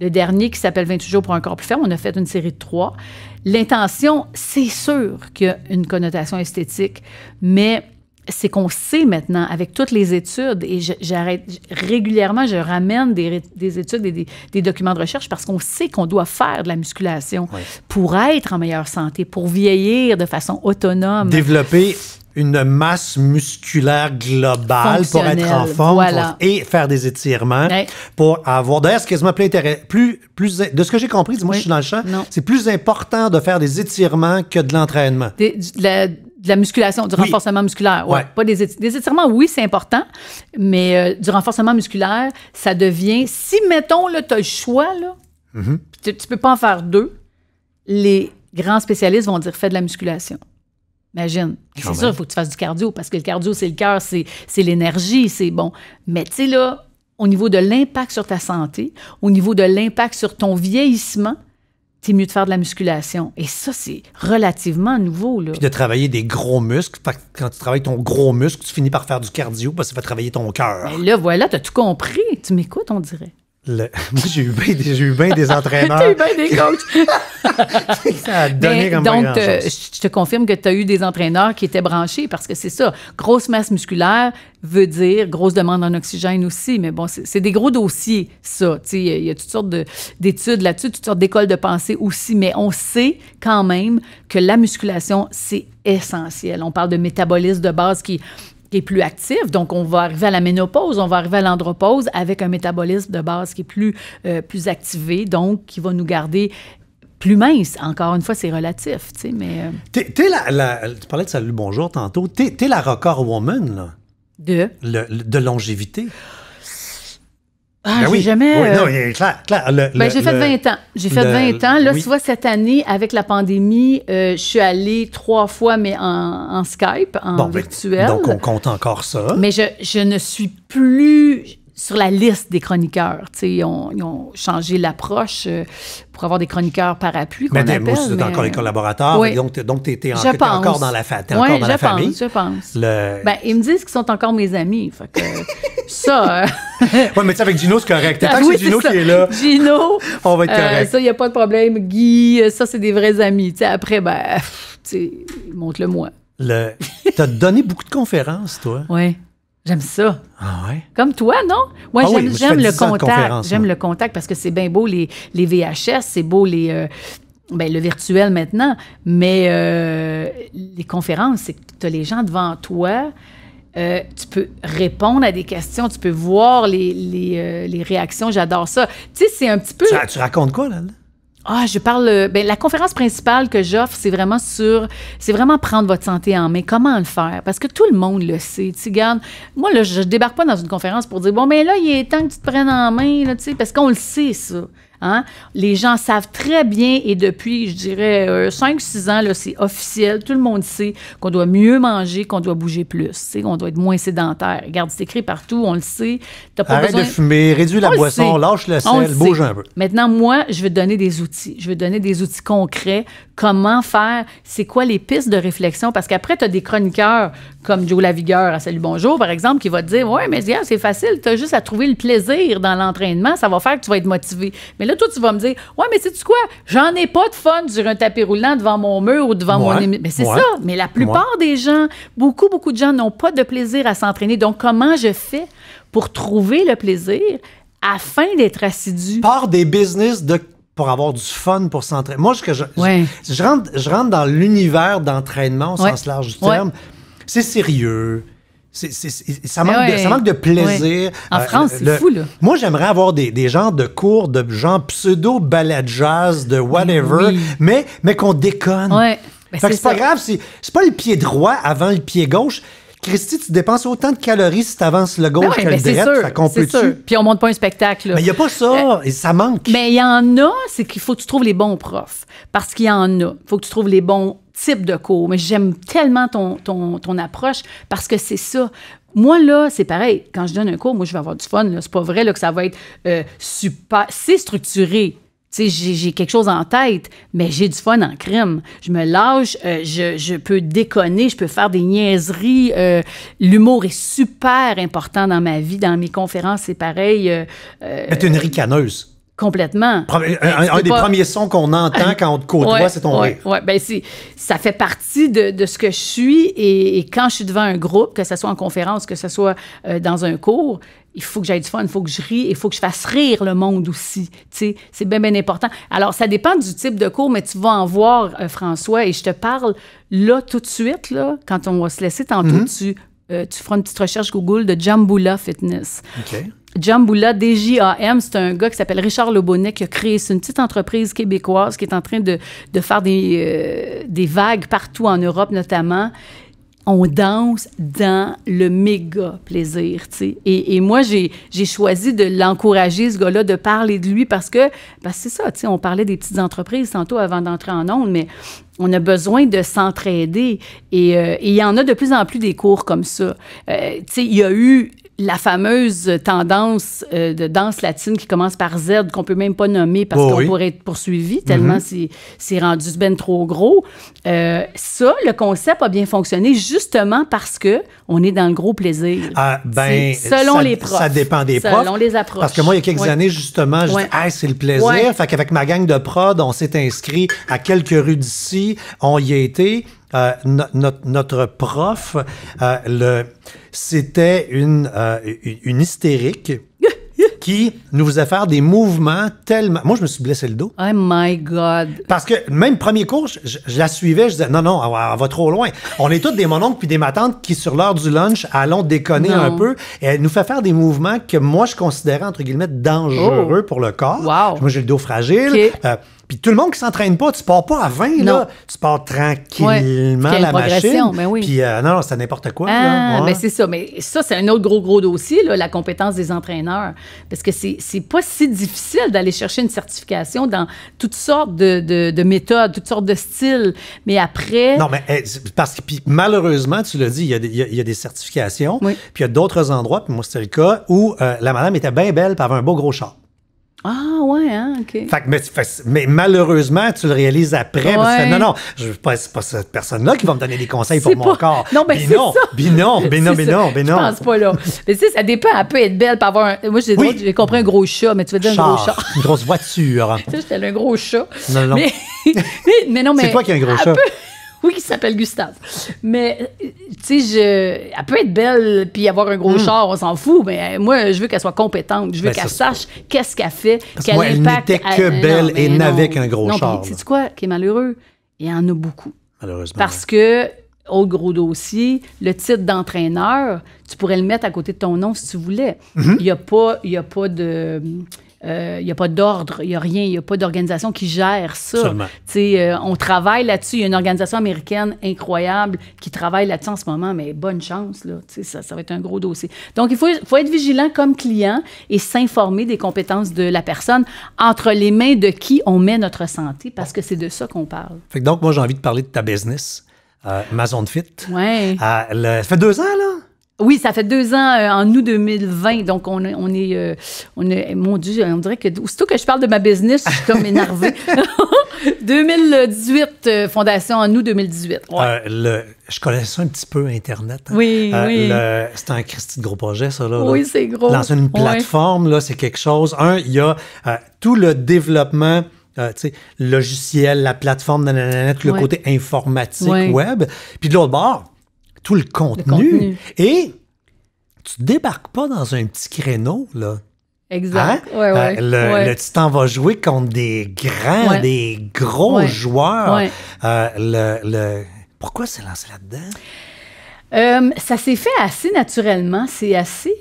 B: le dernier qui s'appelle 28 jours pour un corps plus ferme, on a fait une série de trois. L'intention, c'est sûr qu'il y a une connotation esthétique, mais c'est qu'on sait maintenant, avec toutes les études, et j'arrête régulièrement, je ramène des, études et des, documents de recherche parce qu'on sait qu'on doit faire de la musculation pour être en meilleure santé, pour vieillir de façon autonome.
A: Développer une masse musculaire globale pour être en forme et faire des étirements pour avoir d'ailleurs c'est quasiment plus intéressant. plus plus de ce que j'ai compris moi je suis dans le champ c'est plus important de
B: faire des étirements que de l'entraînement de la musculation, du renforcement musculaire. Ouais. Pas des, étirements, oui, c'est important, mais euh, du renforcement musculaire, ça devient. Si, mettons, tu as le choix, là, mm-hmm. tu, peux pas en faire deux, les grands spécialistes vont dire fais de la musculation. Imagine. C'est sûr, il faut que tu fasses du cardio parce que le cardio, c'est le cœur, c'est l'énergie, c'est bon. Mais tu sais, là, au niveau de l'impact sur ta santé, au niveau de l'impact sur ton vieillissement, c'est mieux de faire de la musculation. Et ça, c'est relativement nouveau. Là. Puis de
A: travailler des gros muscles. quand tu travailles ton gros muscle, tu finis par faire du cardio parce que ça fait travailler ton cœur.
B: là, voilà, t'as tout compris. Tu m'écoutes, on dirait.
A: <laughs> Moi, j'ai eu bien des, des <laughs> entraîneurs. eu des coachs.
B: <laughs> ça
A: a donné ben, comme Donc, je
B: te confirme que tu as eu des entraîneurs qui étaient branchés parce que c'est ça. Grosse masse musculaire veut dire grosse demande en oxygène aussi. Mais bon, c'est des gros dossiers, ça. Il y, a toutes sortes d'études là-dessus, toutes sortes d'écoles de pensée aussi. Mais on sait quand même que la musculation, c'est essentiel. On parle de métabolisme de base qui qui est plus actif Donc, on va arriver à la ménopause, on va arriver à l'andropause avec un métabolisme de base qui est plus, euh, plus activé, donc qui va nous garder plus mince. Encore une fois, c'est relatif, tu sais, mais...
A: Euh. tu parlais de Salut Bonjour tantôt. T'es es la record woman, là. De? de longévité.
B: Ah, ben oui. jamais. non, euh,
A: clair, clair. ben, j'ai fait 20 ans. J'ai fait 20 ans. Là, tu vois,
B: cette année, avec la pandémie, euh, je suis allée trois fois, mais en, Skype, en ben, virtuel. donc, on
A: compte encore ça.
B: Mais je, je ne suis plus sur la liste des chroniqueurs. Ils ont, ils ont changé l'approche euh, pour avoir des chroniqueurs parapluies. Mais ben, appelle, aussi, mais... encore les euh,
A: collaborateurs. Donc, donc tu es, encore dans la, fa... es oui, encore dans la pense, famille. Je pense. Ben,
B: ils me disent qu'ils sont encore mes amis. <laughs> ça. Euh,
A: oui, mais tu avec Gino, c'est correct. Tant ah que c'est Gino qui est là. Gino. on va être correct. ça,
B: il n'y a pas de problème. Guy, ça, c'est des vrais amis. après, ben, montre-le-moi.
A: Le... tu as donné beaucoup de conférences, toi.
B: Oui. J'aime ça. Ah Comme toi, non? Moi, ah j'aime, le contact. J'aime le contact parce que c'est bien beau les, les VHS, c'est beau les, euh, ben, le virtuel maintenant, mais euh, les conférences, c'est que tu as les gens devant toi. Euh, tu peux répondre à des questions, tu peux voir les, les, réactions. J'adore ça. Tu sais, c'est un petit peu.
A: Tu, racontes quoi, là? là?
B: Ah, je parle. Euh, ben, la conférence principale que j'offre, c'est vraiment sur. C'est vraiment prendre votre santé en main. Comment le faire? Parce que tout le monde le sait. Tu moi, là, je débarque pas dans une conférence pour dire, bon, mais ben là, il est temps que tu te prennes en main, là, tu sais, parce qu'on le sait, ça. Hein. Les gens savent très bien, et depuis, je dirais, 5-6 euh, ans, c'est officiel, tout le monde sait qu'on doit mieux manger, qu'on doit bouger plus, qu'on doit être moins sédentaire. Regarde, c'est écrit partout, on le sait. pas Arrête de fumer, réduis la boisson, lâche le sel, bouge un peu. Maintenant, moi, je veux donner des outils. Je veux donner des outils concrets comment faire, c'est quoi les pistes de réflexion. Parce qu'après, tu as des chroniqueurs comme Joe Lavigueur à Salut Bonjour, par exemple, qui va te dire Ouais, mais c'est facile, tu as juste à trouver le plaisir dans l'entraînement, ça va faire que tu vas être motivé. Mais là, toi, tu vas me dire Ouais, mais c'est tu quoi J'en ai pas de fun sur un tapis roulant devant mon mur ou devant mon Mais c'est ça. Mais la plupart des gens, beaucoup, beaucoup de gens n'ont pas de plaisir à s'entraîner. Donc, comment je fais pour trouver le plaisir afin d'être assidu?
A: Par des business de pour avoir du fun, pour s'entraîner. Moi, je, je, je, je, rentre, je rentre dans l'univers d'entraînement au sens large du terme. C'est sérieux. c'est ça, manque de, ça, manque de, plaisir. En euh, France, c'est fou, là. Moi, j'aimerais avoir des, des, genres de cours de gens pseudo-ballet jazz, de whatever, mais, mais qu'on déconne. Ben, c'est pas grave, c'est pas le pied droit avant le pied gauche. Christy, tu dépenses autant de calories si tu avances le gauche ben que le qu'on peut
B: Puis on monte pas un spectacle. Mais il n'y a pas ça. Euh, et ça manque. Mais il y en a, c'est qu'il faut que tu trouves les bons profs. Parce qu'il y en a. Il faut que tu trouves les bons types de cours. Mais j'aime tellement ton, ton, ton approche parce que c'est ça. Moi, là, c'est pareil. Quand je donne un cours, moi, je vais avoir du fun. Ce C'est pas vrai que ça va être euh, super. C'est structuré j'ai quelque chose en tête, mais j'ai du fun en crime. Je me lâche, euh, je, je, peux déconner, je peux faire des niaiseries. Euh, l'humour est super important dans ma vie, dans mes conférences, c'est pareil. Euh, tu es une
A: ricaneuse.
B: Complètement. un, des premiers
A: sons qu'on entend quand on te côtoie, c'est ton rire.
B: Oui, ben, ça fait partie de, de, ce que je suis et, quand je suis devant un groupe, que ce soit en conférence, que ce soit dans un cours, il faut que j'aille du fun, il faut que je rie, il faut que je fasse rire le monde aussi. C'est bien, bien important. Alors, ça dépend du type de cours, mais tu vas en voir, euh, François, et je te parle là tout de suite, là, quand on va se laisser tantôt, mhm. tu, euh, tu feras une petite recherche Google de Jamboula Fitness. OK. Jambula, D-J-A-M, c'est un gars qui s'appelle Richard Lebonnet qui a créé, une petite entreprise québécoise qui est en train de, de faire des, euh, des vagues partout en Europe notamment on danse dans le méga plaisir, tu sais. Et, moi, j'ai choisi de l'encourager, ce gars-là, de parler de lui parce que, ben c'est ça, tu sais, on parlait des petites entreprises tantôt avant d'entrer en ondes, mais on a besoin de s'entraider. Euh, et il y en a de plus en plus des cours comme ça. Euh, tu sais, il y a eu la fameuse tendance euh, de danse latine qui commence par Z, qu'on peut même pas nommer parce oh qu'on pourrait être poursuivi tellement mm-hmm. c'est rendu ben trop gros. Euh, ça, le concept a bien fonctionné justement parce que on est dans le gros plaisir. Ah,
A: ben, selon les profs. Ça dépend des profs. Selon les approches. Parce que moi, il y a quelques années, justement, je dis, hey, c'est le plaisir. Fait qu'avec ma gang de prod, on s'est inscrit à quelques rues d'ici, on y a été. Euh, notre, prof, euh, c'était une, euh, hystérique <laughs> qui nous faisait faire des mouvements tellement. Moi, je me suis blessé le dos. Oh my God. Parce que même premier cours, je, la suivais, je disais non, non, on va trop loin. On est toutes des mononcles puis des matantes qui, sur l'heure du lunch, allons déconner un peu. Et elle nous fait faire des mouvements que moi, je considérais, entre guillemets, dangereux oh. pour le corps. Wow. Moi, j'ai le dos fragile. Puis tout le monde qui s'entraîne pas, tu pars pas à 20, là. Tu pars tranquillement la machine. Ben oui. Puis euh, non, c'est n'importe quoi. Ah, ben c'est
B: ça. Mais ça, c'est un autre gros, gros dossier, là, la compétence des entraîneurs. Parce que c'est pas si difficile d'aller chercher une certification dans toutes sortes de, méthodes, toutes sortes de styles. Mais après. Non,
A: mais eh, parce que puis, malheureusement, tu l'as dit, il y, a des, certifications. Puis il y a d'autres endroits, puis moi, c'était le cas, où euh, la madame était bien belle, puis avait un beau gros chat.
B: Ah, ouais, hein, OK. Fait
A: que, mais, mais, malheureusement, tu le réalises après. Parce que, non, non, je, pas, c'est pas cette personne-là qui va me donner des conseils pour mon corps. Non, mais c'est ça. Binon binon binon binon Je pense pas,
B: là. mais tu sais, ça dépend. un peu être belle, pour avoir un. Moi, j'ai oui. compris un gros chat, mais tu veux dire un gros chat.
A: Une grosse voiture. tu
B: sais, <laughs> j'étais un gros chat. Non, non. <laughs> Mais, mais, non, mais. C'est toi qui as un gros chat. <laughs> oui, qui s'appelle Gustave. Mais, euh, tu sais, je... elle peut être belle puis avoir un gros hmm. char, on s'en fout, mais euh, moi, je veux qu'elle soit compétente. Je veux ben, qu'elle sache qu'est-ce qu'elle fait, qu'elle impact. Elle n'était que belle et n'avait qu'un gros char. sais quoi qui est malheureux? Il y en a beaucoup. Malheureusement. Parce que, autre gros dossier, le titre d'entraîneur, tu pourrais le mettre à côté de ton nom si tu voulais. Mm-hmm. Il n'y a, pas, y a pas de. Il euh, n'y a pas d'ordre, il n'y a rien, il n'y a pas d'organisation qui gère ça. sais, euh, on travaille là-dessus. Il y a une organisation américaine incroyable qui travaille là-dessus en ce moment, mais bonne chance, là. Ça, ça va être un gros dossier. Donc, il faut, faut être vigilant comme client et s'informer des compétences de la personne entre les mains de qui on met notre santé, parce que c'est de ça qu'on parle.
A: donc, moi, j'ai envie de parler de ta business, euh, Amazon Fit. Ouais. ça fait deux ans, là?
B: Oui, ça fait deux ans, euh, en août 2020. Donc, on, est, on est. Euh, mon Dieu, on dirait que. Aussitôt que je parle de ma business, je suis comme énervée. 2018, <laughs> euh, fondation en août 2018.
A: je connais ça un petit peu, Internet. Hein.
B: Oui, oui.
A: C'est un Christy de gros projet, ça. Là, oui, c'est gros. Dans une plateforme, là, c'est quelque chose. Un, il y a tout le développement. sais, logiciel, la plateforme, le côté informatique web. Puis de l'autre bord, tout le contenu. Et tu débarques pas dans un petit créneau, là.
B: Exact. Hein? Euh, le, le,
A: titan va jouer contre des grands, des gros joueurs. Euh, le, Pourquoi se lancé
B: là-dedans? Euh, ça s'est fait assez naturellement, c'est assez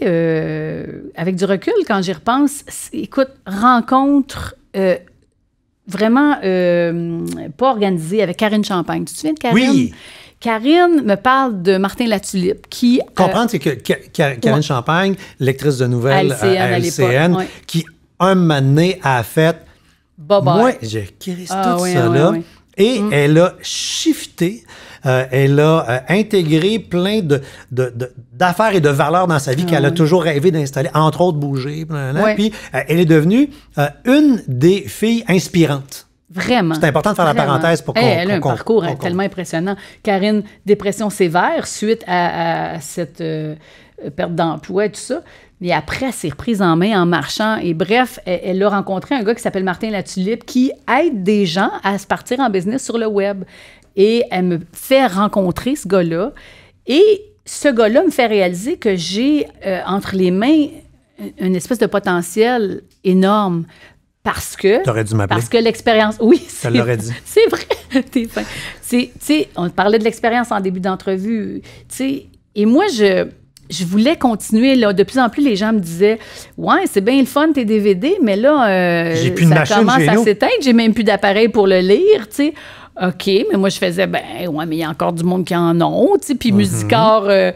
B: avec du recul quand j'y repense. Écoute, rencontre vraiment pas organisée avec Karine Champagne. Tu te souviens de Karine? Oui. Karine me parle de Martin Latulippe, qui... Euh, Comprendre,
A: c'est que, Karine Champagne, lectrice de nouvelles à LCN, euh, qui, un moment a fait...
B: Moi, j'ai écrit ah tout ça, ah là.
A: Et mm. elle a shifté, euh, elle a intégré plein de, d'affaires et de valeurs dans sa vie ah qu'elle a toujours rêvé d'installer, entre autres bouger. Puis elle est devenue une des filles inspirantes
B: Vraiment. C'est important de faire la parenthèse pour qu'on. elle a un parcours tellement impressionnant. Karine, dépression sévère suite à, cette euh, perte d'emploi et tout ça. Mais après, elle s'est reprise en main en marchant. Et bref, e-, elle, a rencontré un gars qui s'appelle Martin Latulippe qui aide des gens à se partir en business sur le web. Et elle me fait rencontrer ce gars-là. Et ce gars-là me fait réaliser que j'ai euh, entre les mains une espèce de potentiel énorme parce que. Parce que l'expérience. Oui, c'est. l'aurait dit. <laughs> C'est vrai. <laughs> T'es Tu on parlait de l'expérience en début d'entrevue. et moi, je je voulais continuer. Là. De plus en plus, les gens me disaient Ouais, c'est bien le fun tes DVD, mais là, euh, j'ai ça commence à s'éteindre, j'ai même plus d'appareil pour le lire. OK, mais moi, je faisais, ben, ouais, mais il y a encore du monde qui en ont, tu sais. Puis mhm. Musicor, euh,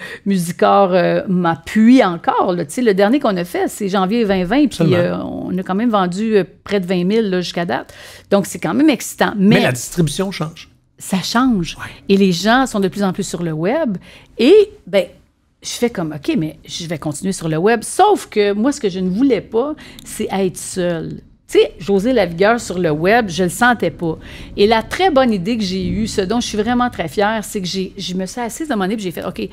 B: euh, m'appuie encore, tu sais. Le dernier qu'on a fait, c'est janvier 2020, puis euh, on a quand même vendu près de 20 000 jusqu'à date. Donc, c'est quand même excitant. Mais, la distribution change. Ça change. Et les gens sont de plus en plus sur le web. Et, ben, je fais comme, OK, mais je vais continuer sur le web. Sauf que moi, ce que je ne voulais pas, c'est être seule. Tu sais, la vigueur sur le web, je le sentais pas. Et la très bonne idée que j'ai eue, ce dont je suis vraiment très fière, c'est que je me suis assise à un et j'ai fait OK,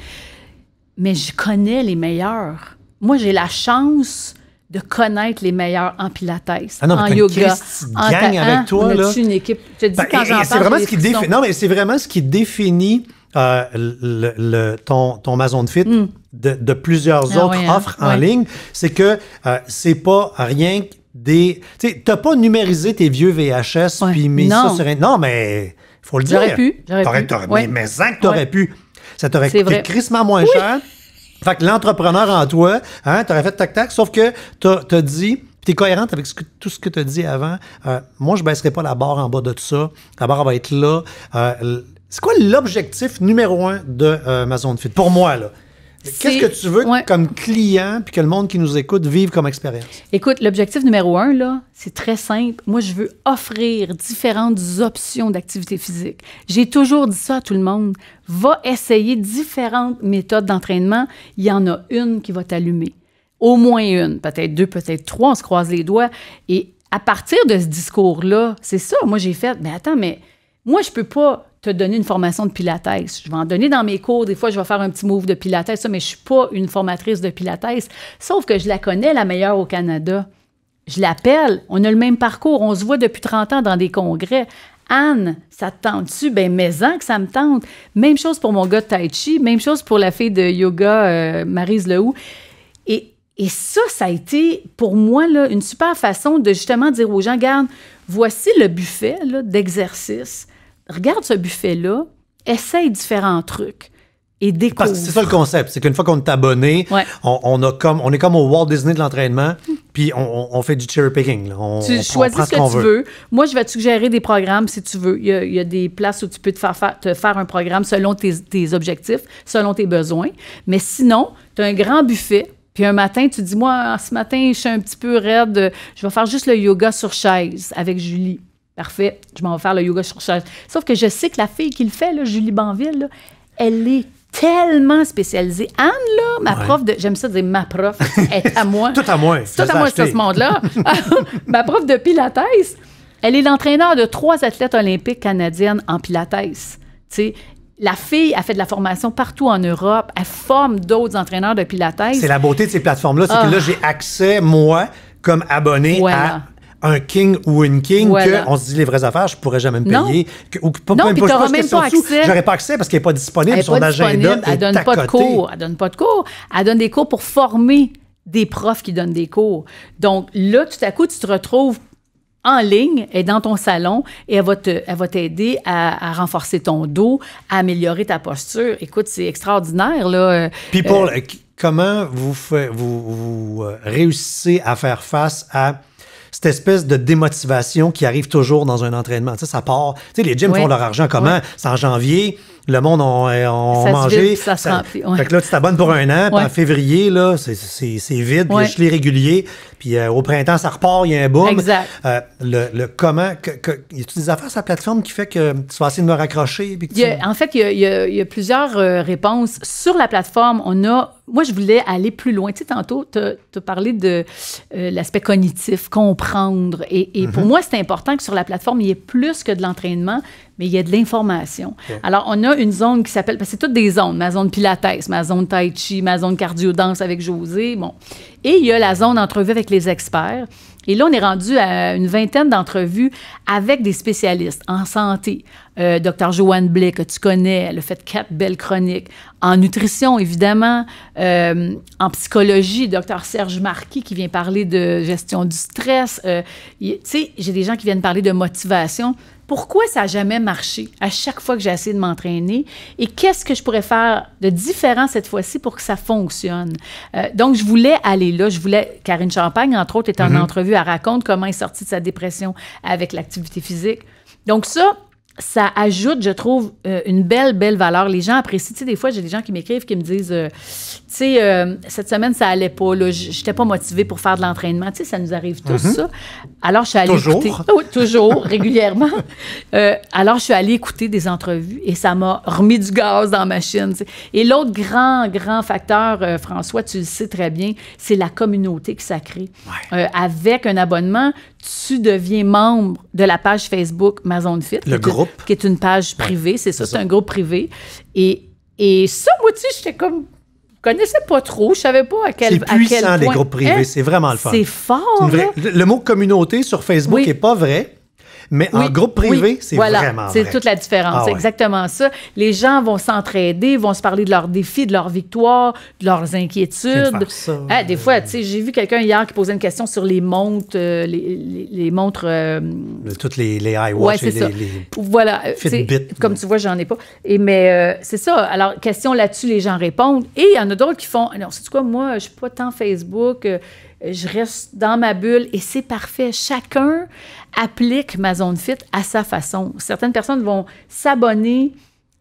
B: mais je connais les meilleurs. Moi, j'ai la chance de connaître les meilleurs en pilates, ah en yoga, en avec hein? toi une équipe. Je te dis ben, quand j'en C'est vraiment ce qui Non,
A: mais c'est vraiment ce qui définit euh, le, ton, ton Amazon Fit mm. de, plusieurs ah autres hein? offres en ligne, c'est que euh, c'est pas rien tu n'as pas numérisé tes vieux VHS puis mis ça sur Non, mais faut le dire. J'aurais pu. pu. Mais, mais ça que t'aurais pu. Ça t'aurait coûté crissement moins cher. Fait que l'entrepreneur en toi, hein, t'aurais fait tac-tac, sauf que t'as dit tu es cohérente avec tout ce que tu as dit avant. Euh, moi, je ne baisserai pas la barre en bas de tout ça. La barre va être là. Euh, c'est quoi l'objectif numéro un de euh, ma zone de fit? Pour moi, là. Qu'est-ce que tu veux comme client puis que le monde qui nous écoute vive comme expérience?
B: Écoute, l'objectif numéro un, là, c'est très simple. Moi, je veux offrir différentes options d'activité physique. J'ai toujours dit ça à tout le monde. Va essayer différentes méthodes d'entraînement. Il y en a une qui va t'allumer. Au moins une, peut-être deux, peut-être trois. On se croise les doigts. Et à partir de ce discours-là, c'est ça. Moi, j'ai fait, mais attends, mais moi, je peux pas te donner une formation de pilates. Je vais en donner dans mes cours. Des fois, je vais faire un petit move de pilates, ça, mais je ne suis pas une formatrice de pilates. Sauf que je la connais, la meilleure au Canada. Je l'appelle. On a le même parcours. On se voit depuis 30 ans dans des congrès. Anne, ça te tente-tu? Ben, mais que ça me tente. Même chose pour mon gars de Tai Chi. Même chose pour la fille de yoga, euh, Marise Lehou. Et, et ça, ça a été pour moi là, une super façon de justement dire aux gens, garde, voici le buffet d'exercices regarde ce buffet-là, essaye différents trucs et découvre. c'est
A: ça le concept, c'est qu'une fois qu'on est abonné, on, a comme, on est comme au Walt Disney de l'entraînement, hmm. puis on, fait du cherry picking. tu choisis ce que tu veux.
B: Moi, je vais te suggérer des programmes si tu veux. Il y, a, des places où tu peux te faire, un programme selon tes, tes objectifs, selon tes besoins. Mais sinon, tu as un grand buffet. Puis un matin, tu dis, moi, ce matin, je suis un petit peu raide, je vais faire juste le yoga sur chaise avec Julie. Parfait, je m'en vais faire le yoga sur Sauf que je sais que la fille qui le fait, Julie Banville, elle est tellement spécialisée. Anne, là, ma prof de. J'aime ça dire ma prof, <laughs> est à moi. tout à moi. Tout à moi, c'est ce monde-là. <laughs> <laughs> ma prof de Pilates, elle est l'entraîneur de trois athlètes olympiques canadiennes en Pilates. la fille a fait de la formation partout en Europe. Elle forme d'autres entraîneurs de Pilates. C'est la
A: beauté de ces plateformes-là, c'est que ah. là, j'ai accès, moi, comme abonné à un king ou une king que qu'on se dit les vraies affaires, je pourrais jamais me payer. non, même, tu n'auras même pas accès. J'aurais pas accès parce qu'elle n'est pas disponible. Elle son Elle donne pas de cours. Elle
B: donne pas de cours. Elle donne des cours pour former des profs qui donnent des cours. Donc là, tout à coup, tu te retrouves en ligne, et dans ton salon et elle va, te, elle va t'aider à, renforcer ton dos, à améliorer ta posture. Écoute, c'est extraordinaire. Là. Puis euh, euh,
A: comment vous, vous euh, réussissez à faire face à cette espèce de démotivation qui arrive toujours dans un entraînement. Tu sais, ça part. Tu sais, les gyms font leur argent comment? C'est en janvier le monde en, euh, en ça
B: ça, Fait là,
A: tu t'abonnes pour un an, en février, là, c'est vide, puis je l'ai régulier, puis euh, au printemps, ça repart, il y a un boom. Exact. Euh, le, comment, que, y a des affaires sur la plateforme qui fait que tu vas assez de me raccrocher?
B: en fait, il y, a, plusieurs réponses. Sur la plateforme, on a, moi, je voulais aller plus loin. Tu sais, tantôt, tu as, parlé de l'aspect cognitif, comprendre. Et, pour mhm. moi, c'est important que sur la plateforme, il y ait plus que de l'entraînement, mais il y a de l'information. Alors, on a une zone qui s'appelle, parce que c'est toutes des zones, ma zone Pilates, ma zone Tai Chi, ma zone cardio-danse avec José, bon. Et il y a la zone entrevue avec les experts. Et là, on est rendu à une vingtaine d'entrevues avec des spécialistes en santé. Euh, docteur Joanne Blais, que tu connais, elle a fait quatre belles chroniques. En nutrition, évidemment. Euh, en psychologie, Docteur Serge Marquis, qui vient parler de gestion du stress. Euh, tu sais, j'ai des gens qui viennent parler de motivation pourquoi ça n'a jamais marché à chaque fois que j'ai essayé de m'entraîner et qu'est-ce que je pourrais faire de différent cette fois-ci pour que ça fonctionne. Euh, donc, je voulais aller là. Je voulais, Karine Champagne, entre autres, est en mhm. entrevue, à raconte comment elle est sortie de sa dépression avec l'activité physique. Donc ça, ça ajoute, je trouve, euh, une belle, belle valeur. Les gens apprécient. Tu sais, des fois, j'ai des gens qui m'écrivent, qui me disent, euh, tu sais, euh, cette semaine, ça allait pas, Je n'étais pas motivée pour faire de l'entraînement. Tu sais, ça nous arrive tous, mhm. ça. Alors, je suis allée toujours. écouter... Ah oui, toujours, <laughs> régulièrement. alors, je suis allée écouter des entrevues et ça m'a remis du gaz dans ma machine. Et l'autre grand, grand facteur, François, tu le sais très bien, c'est la communauté que ça crée. avec un abonnement, tu deviens membre de la page Facebook Ma Fit. Le qui groupe. Est, qui est une page privée, c'est ça, c'est un groupe privé. Et, et ça, moi, tu j'étais comme. Je connaissais pas trop, je savais pas à quel, à quel point... C'est puissant, les groupes privés, hein? c'est vraiment le fun. C'est fort. Hein?
A: Le mot communauté sur Facebook n'est pas vrai mais en groupe privé, c'est voilà, vraiment C'est toute
B: la différence, c'est ah exactement ça. Les gens vont s'entraider, vont se parler de leurs défis, de leurs victoires, de leurs inquiétudes. Eh, des fois, tu j'ai vu quelqu'un hier qui posait une question sur les montres, euh, les, montres... Euh,
A: toutes les, les iWatch et les,
B: Voilà. Euh, Fitbit. Comme tu vois, j'en ai pas. Et, mais c'est ça. Alors, question là-dessus, les gens répondent. Et il y en a d'autres qui font... Non, c'est quoi? Moi, je suis pas tant Facebook je reste dans ma bulle et c'est parfait. Chacun applique ma zone fit à sa façon. Certaines personnes vont s'abonner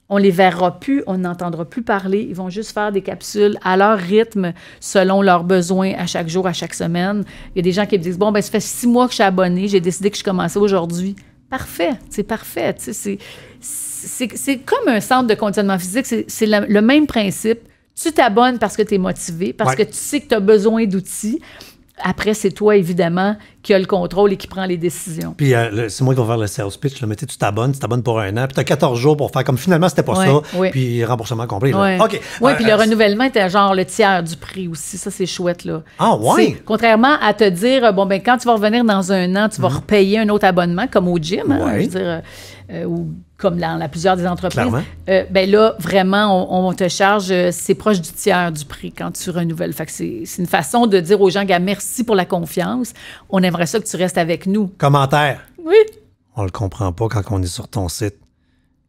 B: on les verra plus, on n'entendra plus parler. Ils vont juste faire des capsules à leur rythme, selon leurs besoins, à chaque jour, à chaque semaine. Il y a des gens qui me disent Bon, ben, ça fait six mois que je suis abonné, j'ai décidé que je commençais aujourd'hui. Parfait, c'est parfait. C'est comme un centre de conditionnement physique, c'est le même principe. Tu t'abonnes parce que tu es motivé, parce que tu sais que tu as besoin d'outils. Après, c'est toi, évidemment, qui as le contrôle et qui prend les décisions.
A: Puis, euh, c'est moi qui vais faire le sales pitch. Là, mais tu t'abonnes, tu t'abonnes pour un an, puis tu as 14 jours pour faire comme finalement, c'était pas ça. Puis, remboursement complet. OK. Oui, euh, puis le euh,
B: renouvellement était genre le tiers du prix aussi. Ça, c'est chouette. là. Ah, ouais. contrairement à te dire, bon, ben quand tu vas revenir dans un an, tu vas mhm. repayer un autre abonnement, comme au gym. Hein, je veux dire, ou comme dans, la plusieurs des entreprises, euh, ben là, vraiment, on, te charge, euh, c'est proche du tiers du prix quand tu renouvelles. Fait que c'est, c'est une façon de dire aux gens, merci pour la confiance. On aimerait ça que tu restes avec nous.
A: Commentaire. Oui. On le comprend pas quand on est sur ton site.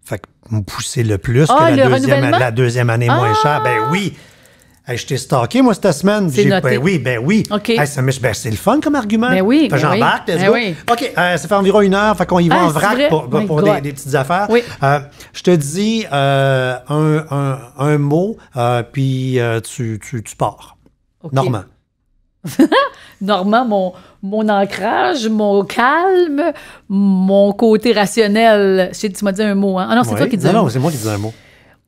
A: Fait que pousser le plus que ah, la, deuxième, la deuxième année moins ah! chère. Ben oui je t'ai stocké, moi, cette semaine. C'est Ben oui, ben oui. ça ben, c'est le fun comme argument. Ben oui. Ben J'embarque, ben oui. OK, euh, ça fait environ une heure. Fait qu'on y va ah, en vrac pour, des, petites affaires. Euh, je te dis euh, un, un, mot, puis tu, tu, pars. OK. Normand.
B: <laughs> Normand, mon, mon ancrage, mon calme, mon côté rationnel. tu m'as dit un mot. Hein? Ah non, c'est toi qui dis un mot. Non, non, c'est moi qui dis un mot.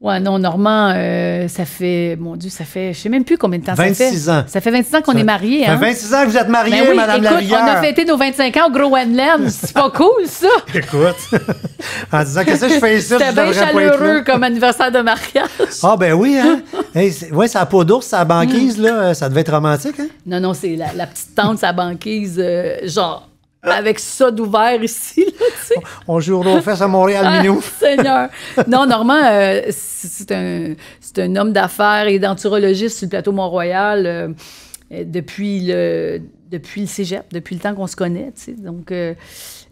B: Ouais, non, Normand, euh, ça fait, mon Dieu, ça fait, je sais même plus combien de temps ça fait. 26 ans. Ça fait 26 ans qu'on est mariés. Hein? Ça fait 26 ans que vous êtes mariés, ben oui, Madame écoute, on a fêté nos 25 ans au Groenland. C'est pas cool, ça? <laughs>
A: écoute, <laughs> en disant, que ça je fais ça C'était bien chaleureux comme
B: anniversaire de mariage.
A: <laughs> Ah, ben oui, hein? ouais oui, ça peau d'ours, sa banquise, mm. là, ça devait être romantique,
B: hein? Non, non, c'est la, petite tente, sa banquise, euh, genre ah. avec ça d'ouvert ici. Là, tu sais.
A: on, on joue aux fesses à Montréal, ah, Minou. <laughs>
B: Seigneur. Non, Normand, euh, c'est un, un, homme d'affaires et denturologiste sur le plateau Mont-Royal euh, depuis, le, depuis le cégep, depuis le temps qu'on se connaît. Tu sais. Donc, euh,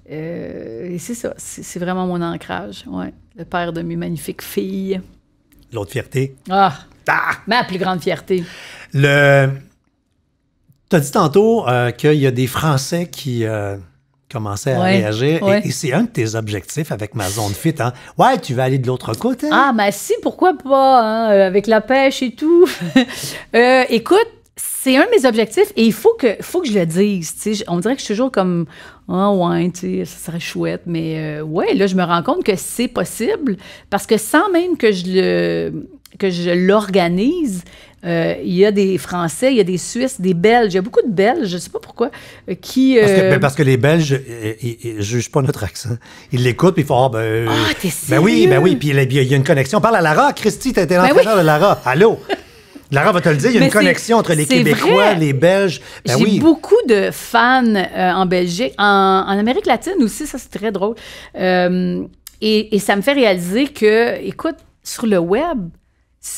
B: c'est ça. C'est vraiment mon ancrage. Ouais. Le père de mes magnifiques filles.
A: L'autre fierté.
B: ah! Ma plus grande fierté.
A: Le tu as dit tantôt euh, qu'il y a des Français qui euh, commençaient à réagir. Et, c'est un de tes objectifs avec ma zone fit. Hein. Ouais, tu vas aller de l'autre côté. Hein?
B: Ah, mais ben si, pourquoi pas, hein, euh, avec la pêche et tout. <laughs> écoute, c'est un de mes objectifs et il faut que, faut que je le dise. On dirait que je suis toujours comme Ah, oh, ouais, ça serait chouette. Mais ouais, là, je me rends compte que c'est possible parce que sans même que je l'organise, euh, il y a des Français, il y a des Suisses, des Belges. Il y a beaucoup de Belges, je ne sais pas pourquoi, euh, qui... Parce, que, euh, ben, parce,
A: que, les Belges, ils ne jugent pas notre accent. Ils l'écoutent, puis ils font... Ah, ben, ah, t'es sérieux? Ben oui, ben oui, puis il y, a une connexion. On parle à Lara. Christy, t'es ben l'entraîneur de Lara. Allô? <laughs> Lara va te le dire, il y a une connexion entre les Québécois, les Belges. Ben J'ai oui.
B: beaucoup de fans en Belgique, en, Amérique latine aussi, ça c'est très drôle. et, ça me fait réaliser que, écoute, sur le web,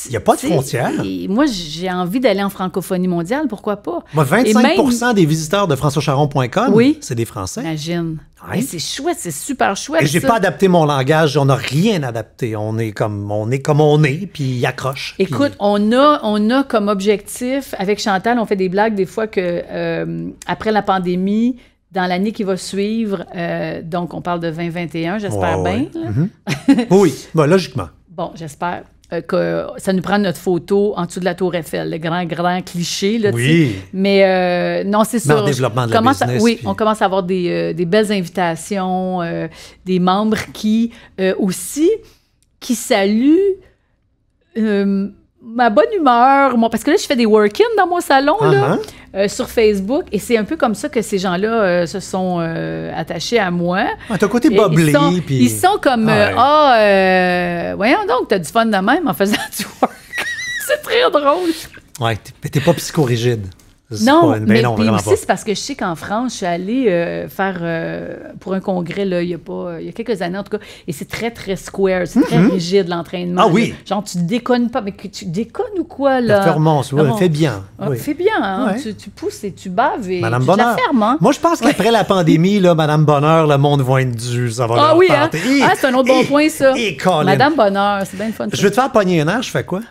B: il n'y a pas de frontières. moi, j'ai envie d'aller en francophonie mondiale, pourquoi pas? 25
A: des visiteurs de françoischaron.com, c'est des Français.
B: Imagine. C'est chouette, c'est super chouette. Et j'ai pas adapté
A: mon langage, on n'a rien adapté. On est comme on est, comme on est puis accroche. Écoute,
B: on, a, on a comme objectif, avec Chantal, on fait des blagues des fois que euh, après la pandémie, dans l'année qui va suivre, euh, donc on parle de 2021, j'espère bien. Mhm. <laughs> oui, bah, logiquement. Bon, j'espère. Euh, que ça nous prend notre photo en dessous de la Tour Eiffel, le grand, grand cliché. Là, oui. Mais euh, non, c'est ça. développement de la Oui, on commence à avoir des, euh, des belles invitations, des membres qui aussi, qui saluent ma bonne humeur. Moi, parce que là, je fais des work in dans mon salon. là. Ah, hein? Euh, sur Facebook. Et c'est un peu comme ça que ces gens-là euh, se sont euh, attachés à moi. Ah, t'as côté boblé. puis... ils sont comme, ah, ah voyons donc, t'as du fun de même en faisant <laughs> du work. c'est très drôle.
A: Ouais, t'es pas psychorigide. Non, ben mais non, aussi, c'est
B: parce que je sais qu'en France, je suis allée euh, faire euh, pour un congrès, là, il, y a pas, il y a quelques années en tout cas, et c'est très, très square, c'est très mhm. rigide l'entraînement. Ah oui! Genre, tu déconnes pas, mais tu déconnes ou quoi, là? Performance, ouais, fais bien. Ah, fais bien, hein? tu, pousses et tu baves et Madame tu la
A: fermes. Hein. Moi, je pense qu'après la pandémie, là, Madame Bonheur, le monde va être dû. ça va Ah oui, hein? Ah, c'est un autre bon
B: point, ça. Et Madame Bonheur, c'est bien le fun. Je vais
A: te faire pogner un air, je fais quoi?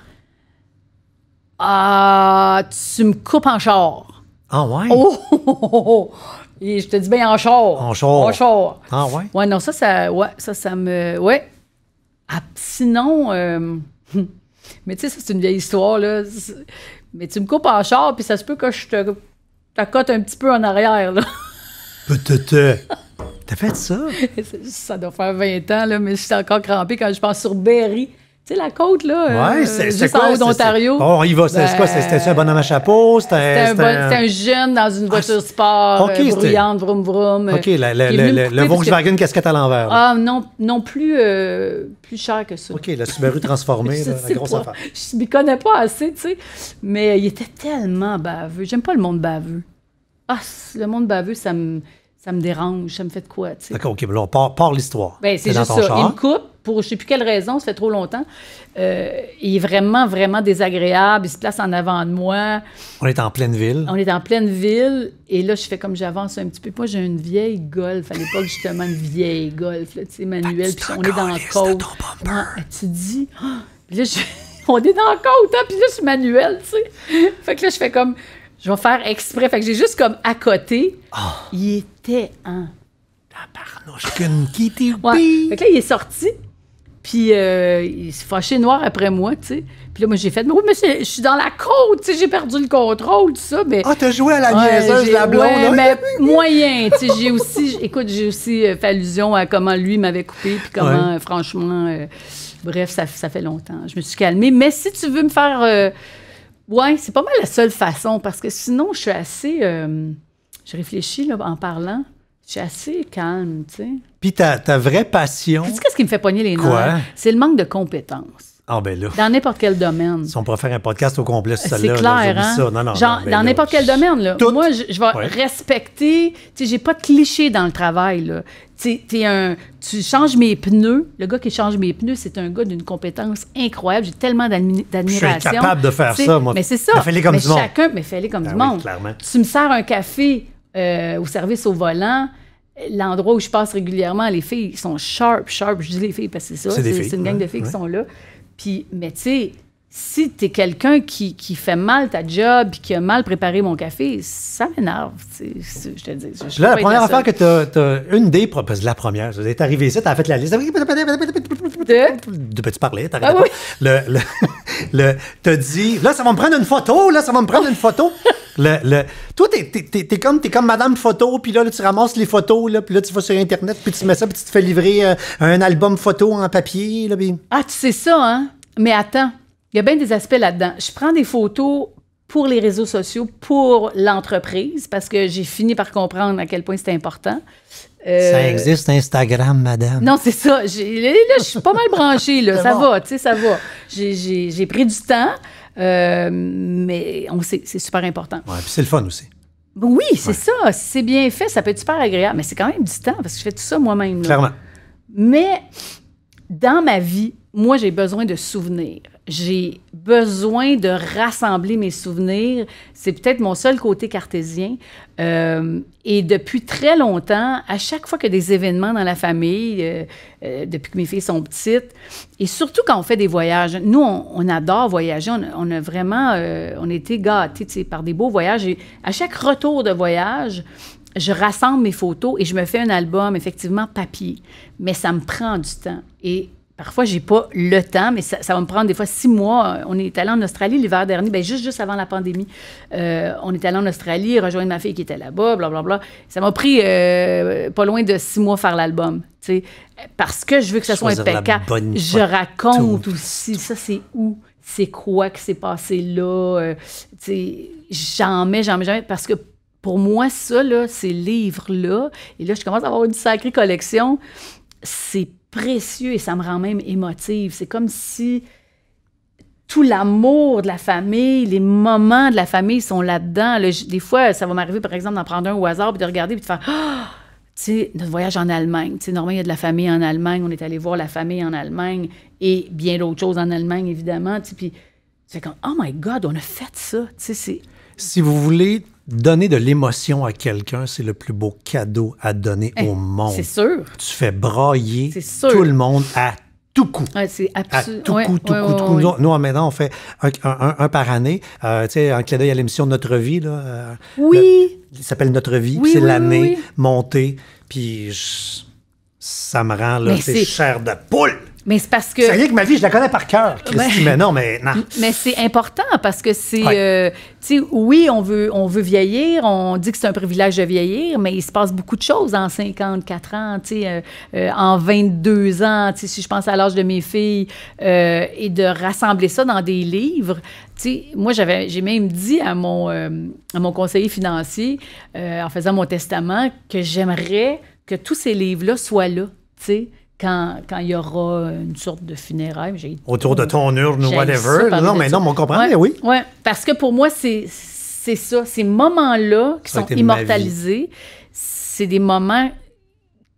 B: Ah, tu me coupes en char. Ah ouais? Oh, oh, oh, oh, Et je te dis bien en char. En char. En char. Ah ouais? Ouais, non, ça, ça, ouais, ça, ça me. Ouais. Ah, sinon, euh, <laughs> mais tu sais, ça, c'est une vieille histoire, là. Mais tu me coupes en char, puis ça se peut que je te t'accote un petit peu en arrière, là.
A: <laughs> T'as
B: fait ça? Ça doit faire 20 ans, là, mais je suis encore crampée quand je pense sur Berry sais, la côte, là. Euh, ouais, c'est euh, quoi? en haut Bon, il va. C'était quoi? C'était un
A: ben, bonhomme à chapeau? C'était un,
B: jeune dans une ah, voiture sport okay, euh, bruyante, vroom vroom. Euh, OK, le Volkswagen
A: casquette à l'envers. Ah,
B: non, non plus, plus cher que ça. OK, la
A: Subaru <laughs> transformée, la grosse affaire.
B: Je m'y connais pas assez, tu sais. Mais il était tellement baveux. J'aime pas le monde baveux. Ah, le monde baveux, ça me ça me dérange, ça me fait de quoi, tu sais. D'accord,
A: OK, mais là, on part, l'histoire. Ben, c'est juste ça. Il me
B: coupe pour je sais plus quelle raison, ça fait trop longtemps. Euh, il est vraiment, vraiment désagréable. Il se place en avant de moi.
A: On est en pleine ville. On
B: est en pleine ville. Et là, je fais comme j'avance un petit peu. Moi, j'ai une vieille Golf. À l'époque, justement, une vieille Golf, tu sais, manuel. Puis on est dans la côte. Ah, tu dis... Ah, là, je... <laughs> on est dans la côte, hein? Puis là, je suis manuel, tu sais. Fait que là, je fais comme... Je vais faire exprès. Fait que j'ai juste comme à côté. Ah. Il était en.
A: Tabarnouche, qu'une me
B: Fait que là, il est sorti. Puis euh, il s'est fâché noir après moi, tu sais. Puis là, moi, j'ai fait, mais oui, mais je suis dans la côte, tu sais, j'ai perdu le contrôle, tout ça. Mais... Ah, t'as joué à la ouais, de la blonde. Hein? mais moyen, tu sais. J'ai aussi, <laughs> écoute, j'ai aussi euh, fait allusion à comment lui m'avait coupé, puis comment, euh, franchement, bref, ça, fait longtemps. Je me suis calmée. Mais si tu veux me faire. Oui, c'est pas mal la seule façon, parce que sinon, je suis assez. Euh, je réfléchis en parlant. Je suis assez calme, tu sais.
A: Puis ta, ta vraie passion. Qu'est-ce
B: qui me fait pogner les nerfs? C'est le manque de compétences. Ah, ben dans n'importe quel domaine. Si
A: on pourrait faire un podcast au complet sur celle-là. C'est clair, hein? ça. Non, non, ben dans n'importe
B: quel domaine, là. Moi, je, vais respecter... Tu sais, j'ai pas de cliché dans le travail, là. un, tu changes mes pneus. Le gars qui change mes pneus, c'est un gars d'une compétence incroyable. J'ai tellement d'admiration. Je suis capable de faire ça, moi. Mais c'est ça. Mais fais-les comme mais du Chacun, mais fais-les comme ah du monde. Tu me sers un café euh, au service au volant l'endroit où je passe régulièrement, les filles sont sharp, sharp. Je dis les filles parce que c'est ça. C'est, une gang de filles qui sont là. Puis, mais tu sais, si tu quelqu'un qui, fait mal ta job qui a mal préparé mon café, ça m'énerve. Je te dis. Je là, la première affaire que
A: tu as, une des que la première, tu es arrivé ici, tu fait la liste. De, peux petit parler, t'arrêtes ah pas. Oui. le, <laughs> le t'as dit, là, ça va me prendre une photo, là, ça va me prendre une photo. <laughs> Toi, t'es, es, comme, Madame Photo, puis là, tu ramasses les photos, puis là, tu vas sur Internet, puis tu mets ça, puis tu te fais livrer euh, un album photo en papier. Là,
B: Ah, tu sais ça, hein? Mais attends, il y a bien des aspects là-dedans. Je prends des photos pour les réseaux sociaux, pour l'entreprise, parce que j'ai fini par comprendre à quel point c'était important ça euh, existe
A: Instagram, madame.
B: Non, c'est ça. Là, je suis pas mal branchée, là. <laughs> ça va, tu sais, ça va. J'ai pris du temps, euh, mais on sait, c'est super important. Ouais,
A: puis c'est le fun aussi.
B: Oui, c'est ça. Si c'est bien fait, ça peut être super agréable, mais c'est quand même du temps parce que je fais tout ça moi-même. Clairement. Mais dans ma vie, moi, j'ai besoin de souvenirs j'ai besoin de rassembler mes souvenirs. C'est peut-être mon seul côté cartésien. Euh, et depuis très longtemps, à chaque fois que des événements dans la famille, euh, euh, depuis que mes filles sont petites, et surtout quand on fait des voyages, nous, on, adore voyager. On, a vraiment, on a été gâtés par des beaux voyages. à chaque retour de voyage, je rassemble mes photos et je me fais un album, effectivement, papier. Mais ça me prend du temps. Et Parfois, j'ai pas le temps, mais ça, va me prendre des fois six mois. On est allé en Australie l'hiver dernier, ben juste, juste avant la pandémie. Euh, on est allé en Australie, rejoindre ma fille qui était là-bas, blablabla. Ça m'a pris euh, pas loin de six mois faire l'album, parce que je veux que ça soit impeccable. Je raconte tout, aussi, ça c'est où, c'est quoi qui s'est passé là. Euh, j'en mets, j'en mets, j'en mets, parce que pour moi, ça, là, ces livres-là, et là, je commence à avoir une sacrée collection, c'est précieux et ça me rend même émotive. C'est comme si tout l'amour de la famille, les moments de la famille sont là-dedans. des fois, ça va m'arriver, par exemple, d'en prendre un au hasard, puis de regarder, puis de faire ah! Tu sais, notre voyage en Allemagne. Tu sais, normalement, il y a de la famille en Allemagne. On est allé voir la famille en Allemagne et bien d'autres choses en Allemagne, évidemment. Tu sais, puis c'est comme Oh my God, on a fait ça. Tu sais, c'est.
A: Si vous voulez donner de l'émotion à quelqu'un, c'est le plus beau cadeau à donner eh, au monde. C'est sûr. Tu fais brailler tout le monde à
B: tout coup. c'est absolument. Tout, coup, tout coup, tout coup.
A: Nous, maintenant, on fait un, par année. Euh, tu sais, un cadeau à l'émission Notre vie. Là, euh, oui. il s'appelle Notre vie. c'est l'année monter. montée. Puis ça me rend, là, c'est chair de poule.
B: Mais c'est parce que. C'est rien que
A: ma vie, je la connais par cœur, Christy, mais non, mais non.
B: Mais c'est important parce que c'est. Euh, tu sais, oui, on veut, on veut vieillir, on dit que c'est un privilège de vieillir, mais il se passe beaucoup de choses en 54 ans, tu sais, euh, euh, en 22 ans, tu sais, si je pense à l'âge de mes filles, et de rassembler ça dans des livres. Tu sais, moi, j'avais, j'ai même dit à mon, à mon conseiller financier, en faisant mon testament, que j'aimerais que tous ces livres-là soient là, tu sais quand, quand, il y aura une sorte de funérailles. J'ai, Autour de
A: ton urne ou whatever. non, mais non, mais on comprend, mais
B: oui. Oui, parce que pour moi, c'est, c'est ça, ces moments-là qui sont immortalisés, c'est des moments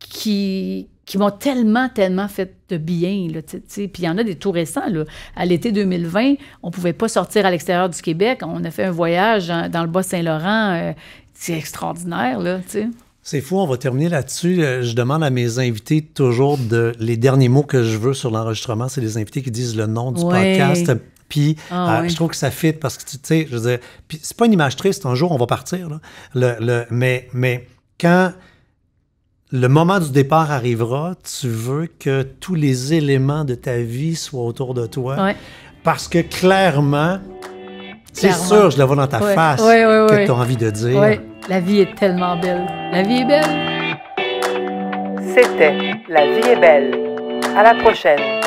B: qui, qui m'ont tellement, tellement fait de bien. Là, Puis il y en a des tout récents. Là. À l'été 2020, on ne pouvait pas sortir à l'extérieur du Québec. On a fait un voyage hein, dans le Bas-Saint-Laurent. Euh, c'est extraordinaire, là, tu sais.
A: C'est fou, on va terminer là-dessus. Euh, je demande à mes invités toujours de les derniers mots que je veux sur l'enregistrement, c'est les invités qui disent le nom du podcast. Puis ah euh, je trouve que ça fit parce que tu sais, je veux dire, c'est pas une image triste. Un jour, on va partir. Le, mais, mais quand le moment du départ arrivera, tu veux que tous les éléments de ta vie soient autour de toi. Parce que clairement, c'est sûr, je le vois dans ta face que tu as envie de dire.
B: La vie est tellement belle. La vie est belle. C'était La vie est belle. À la prochaine.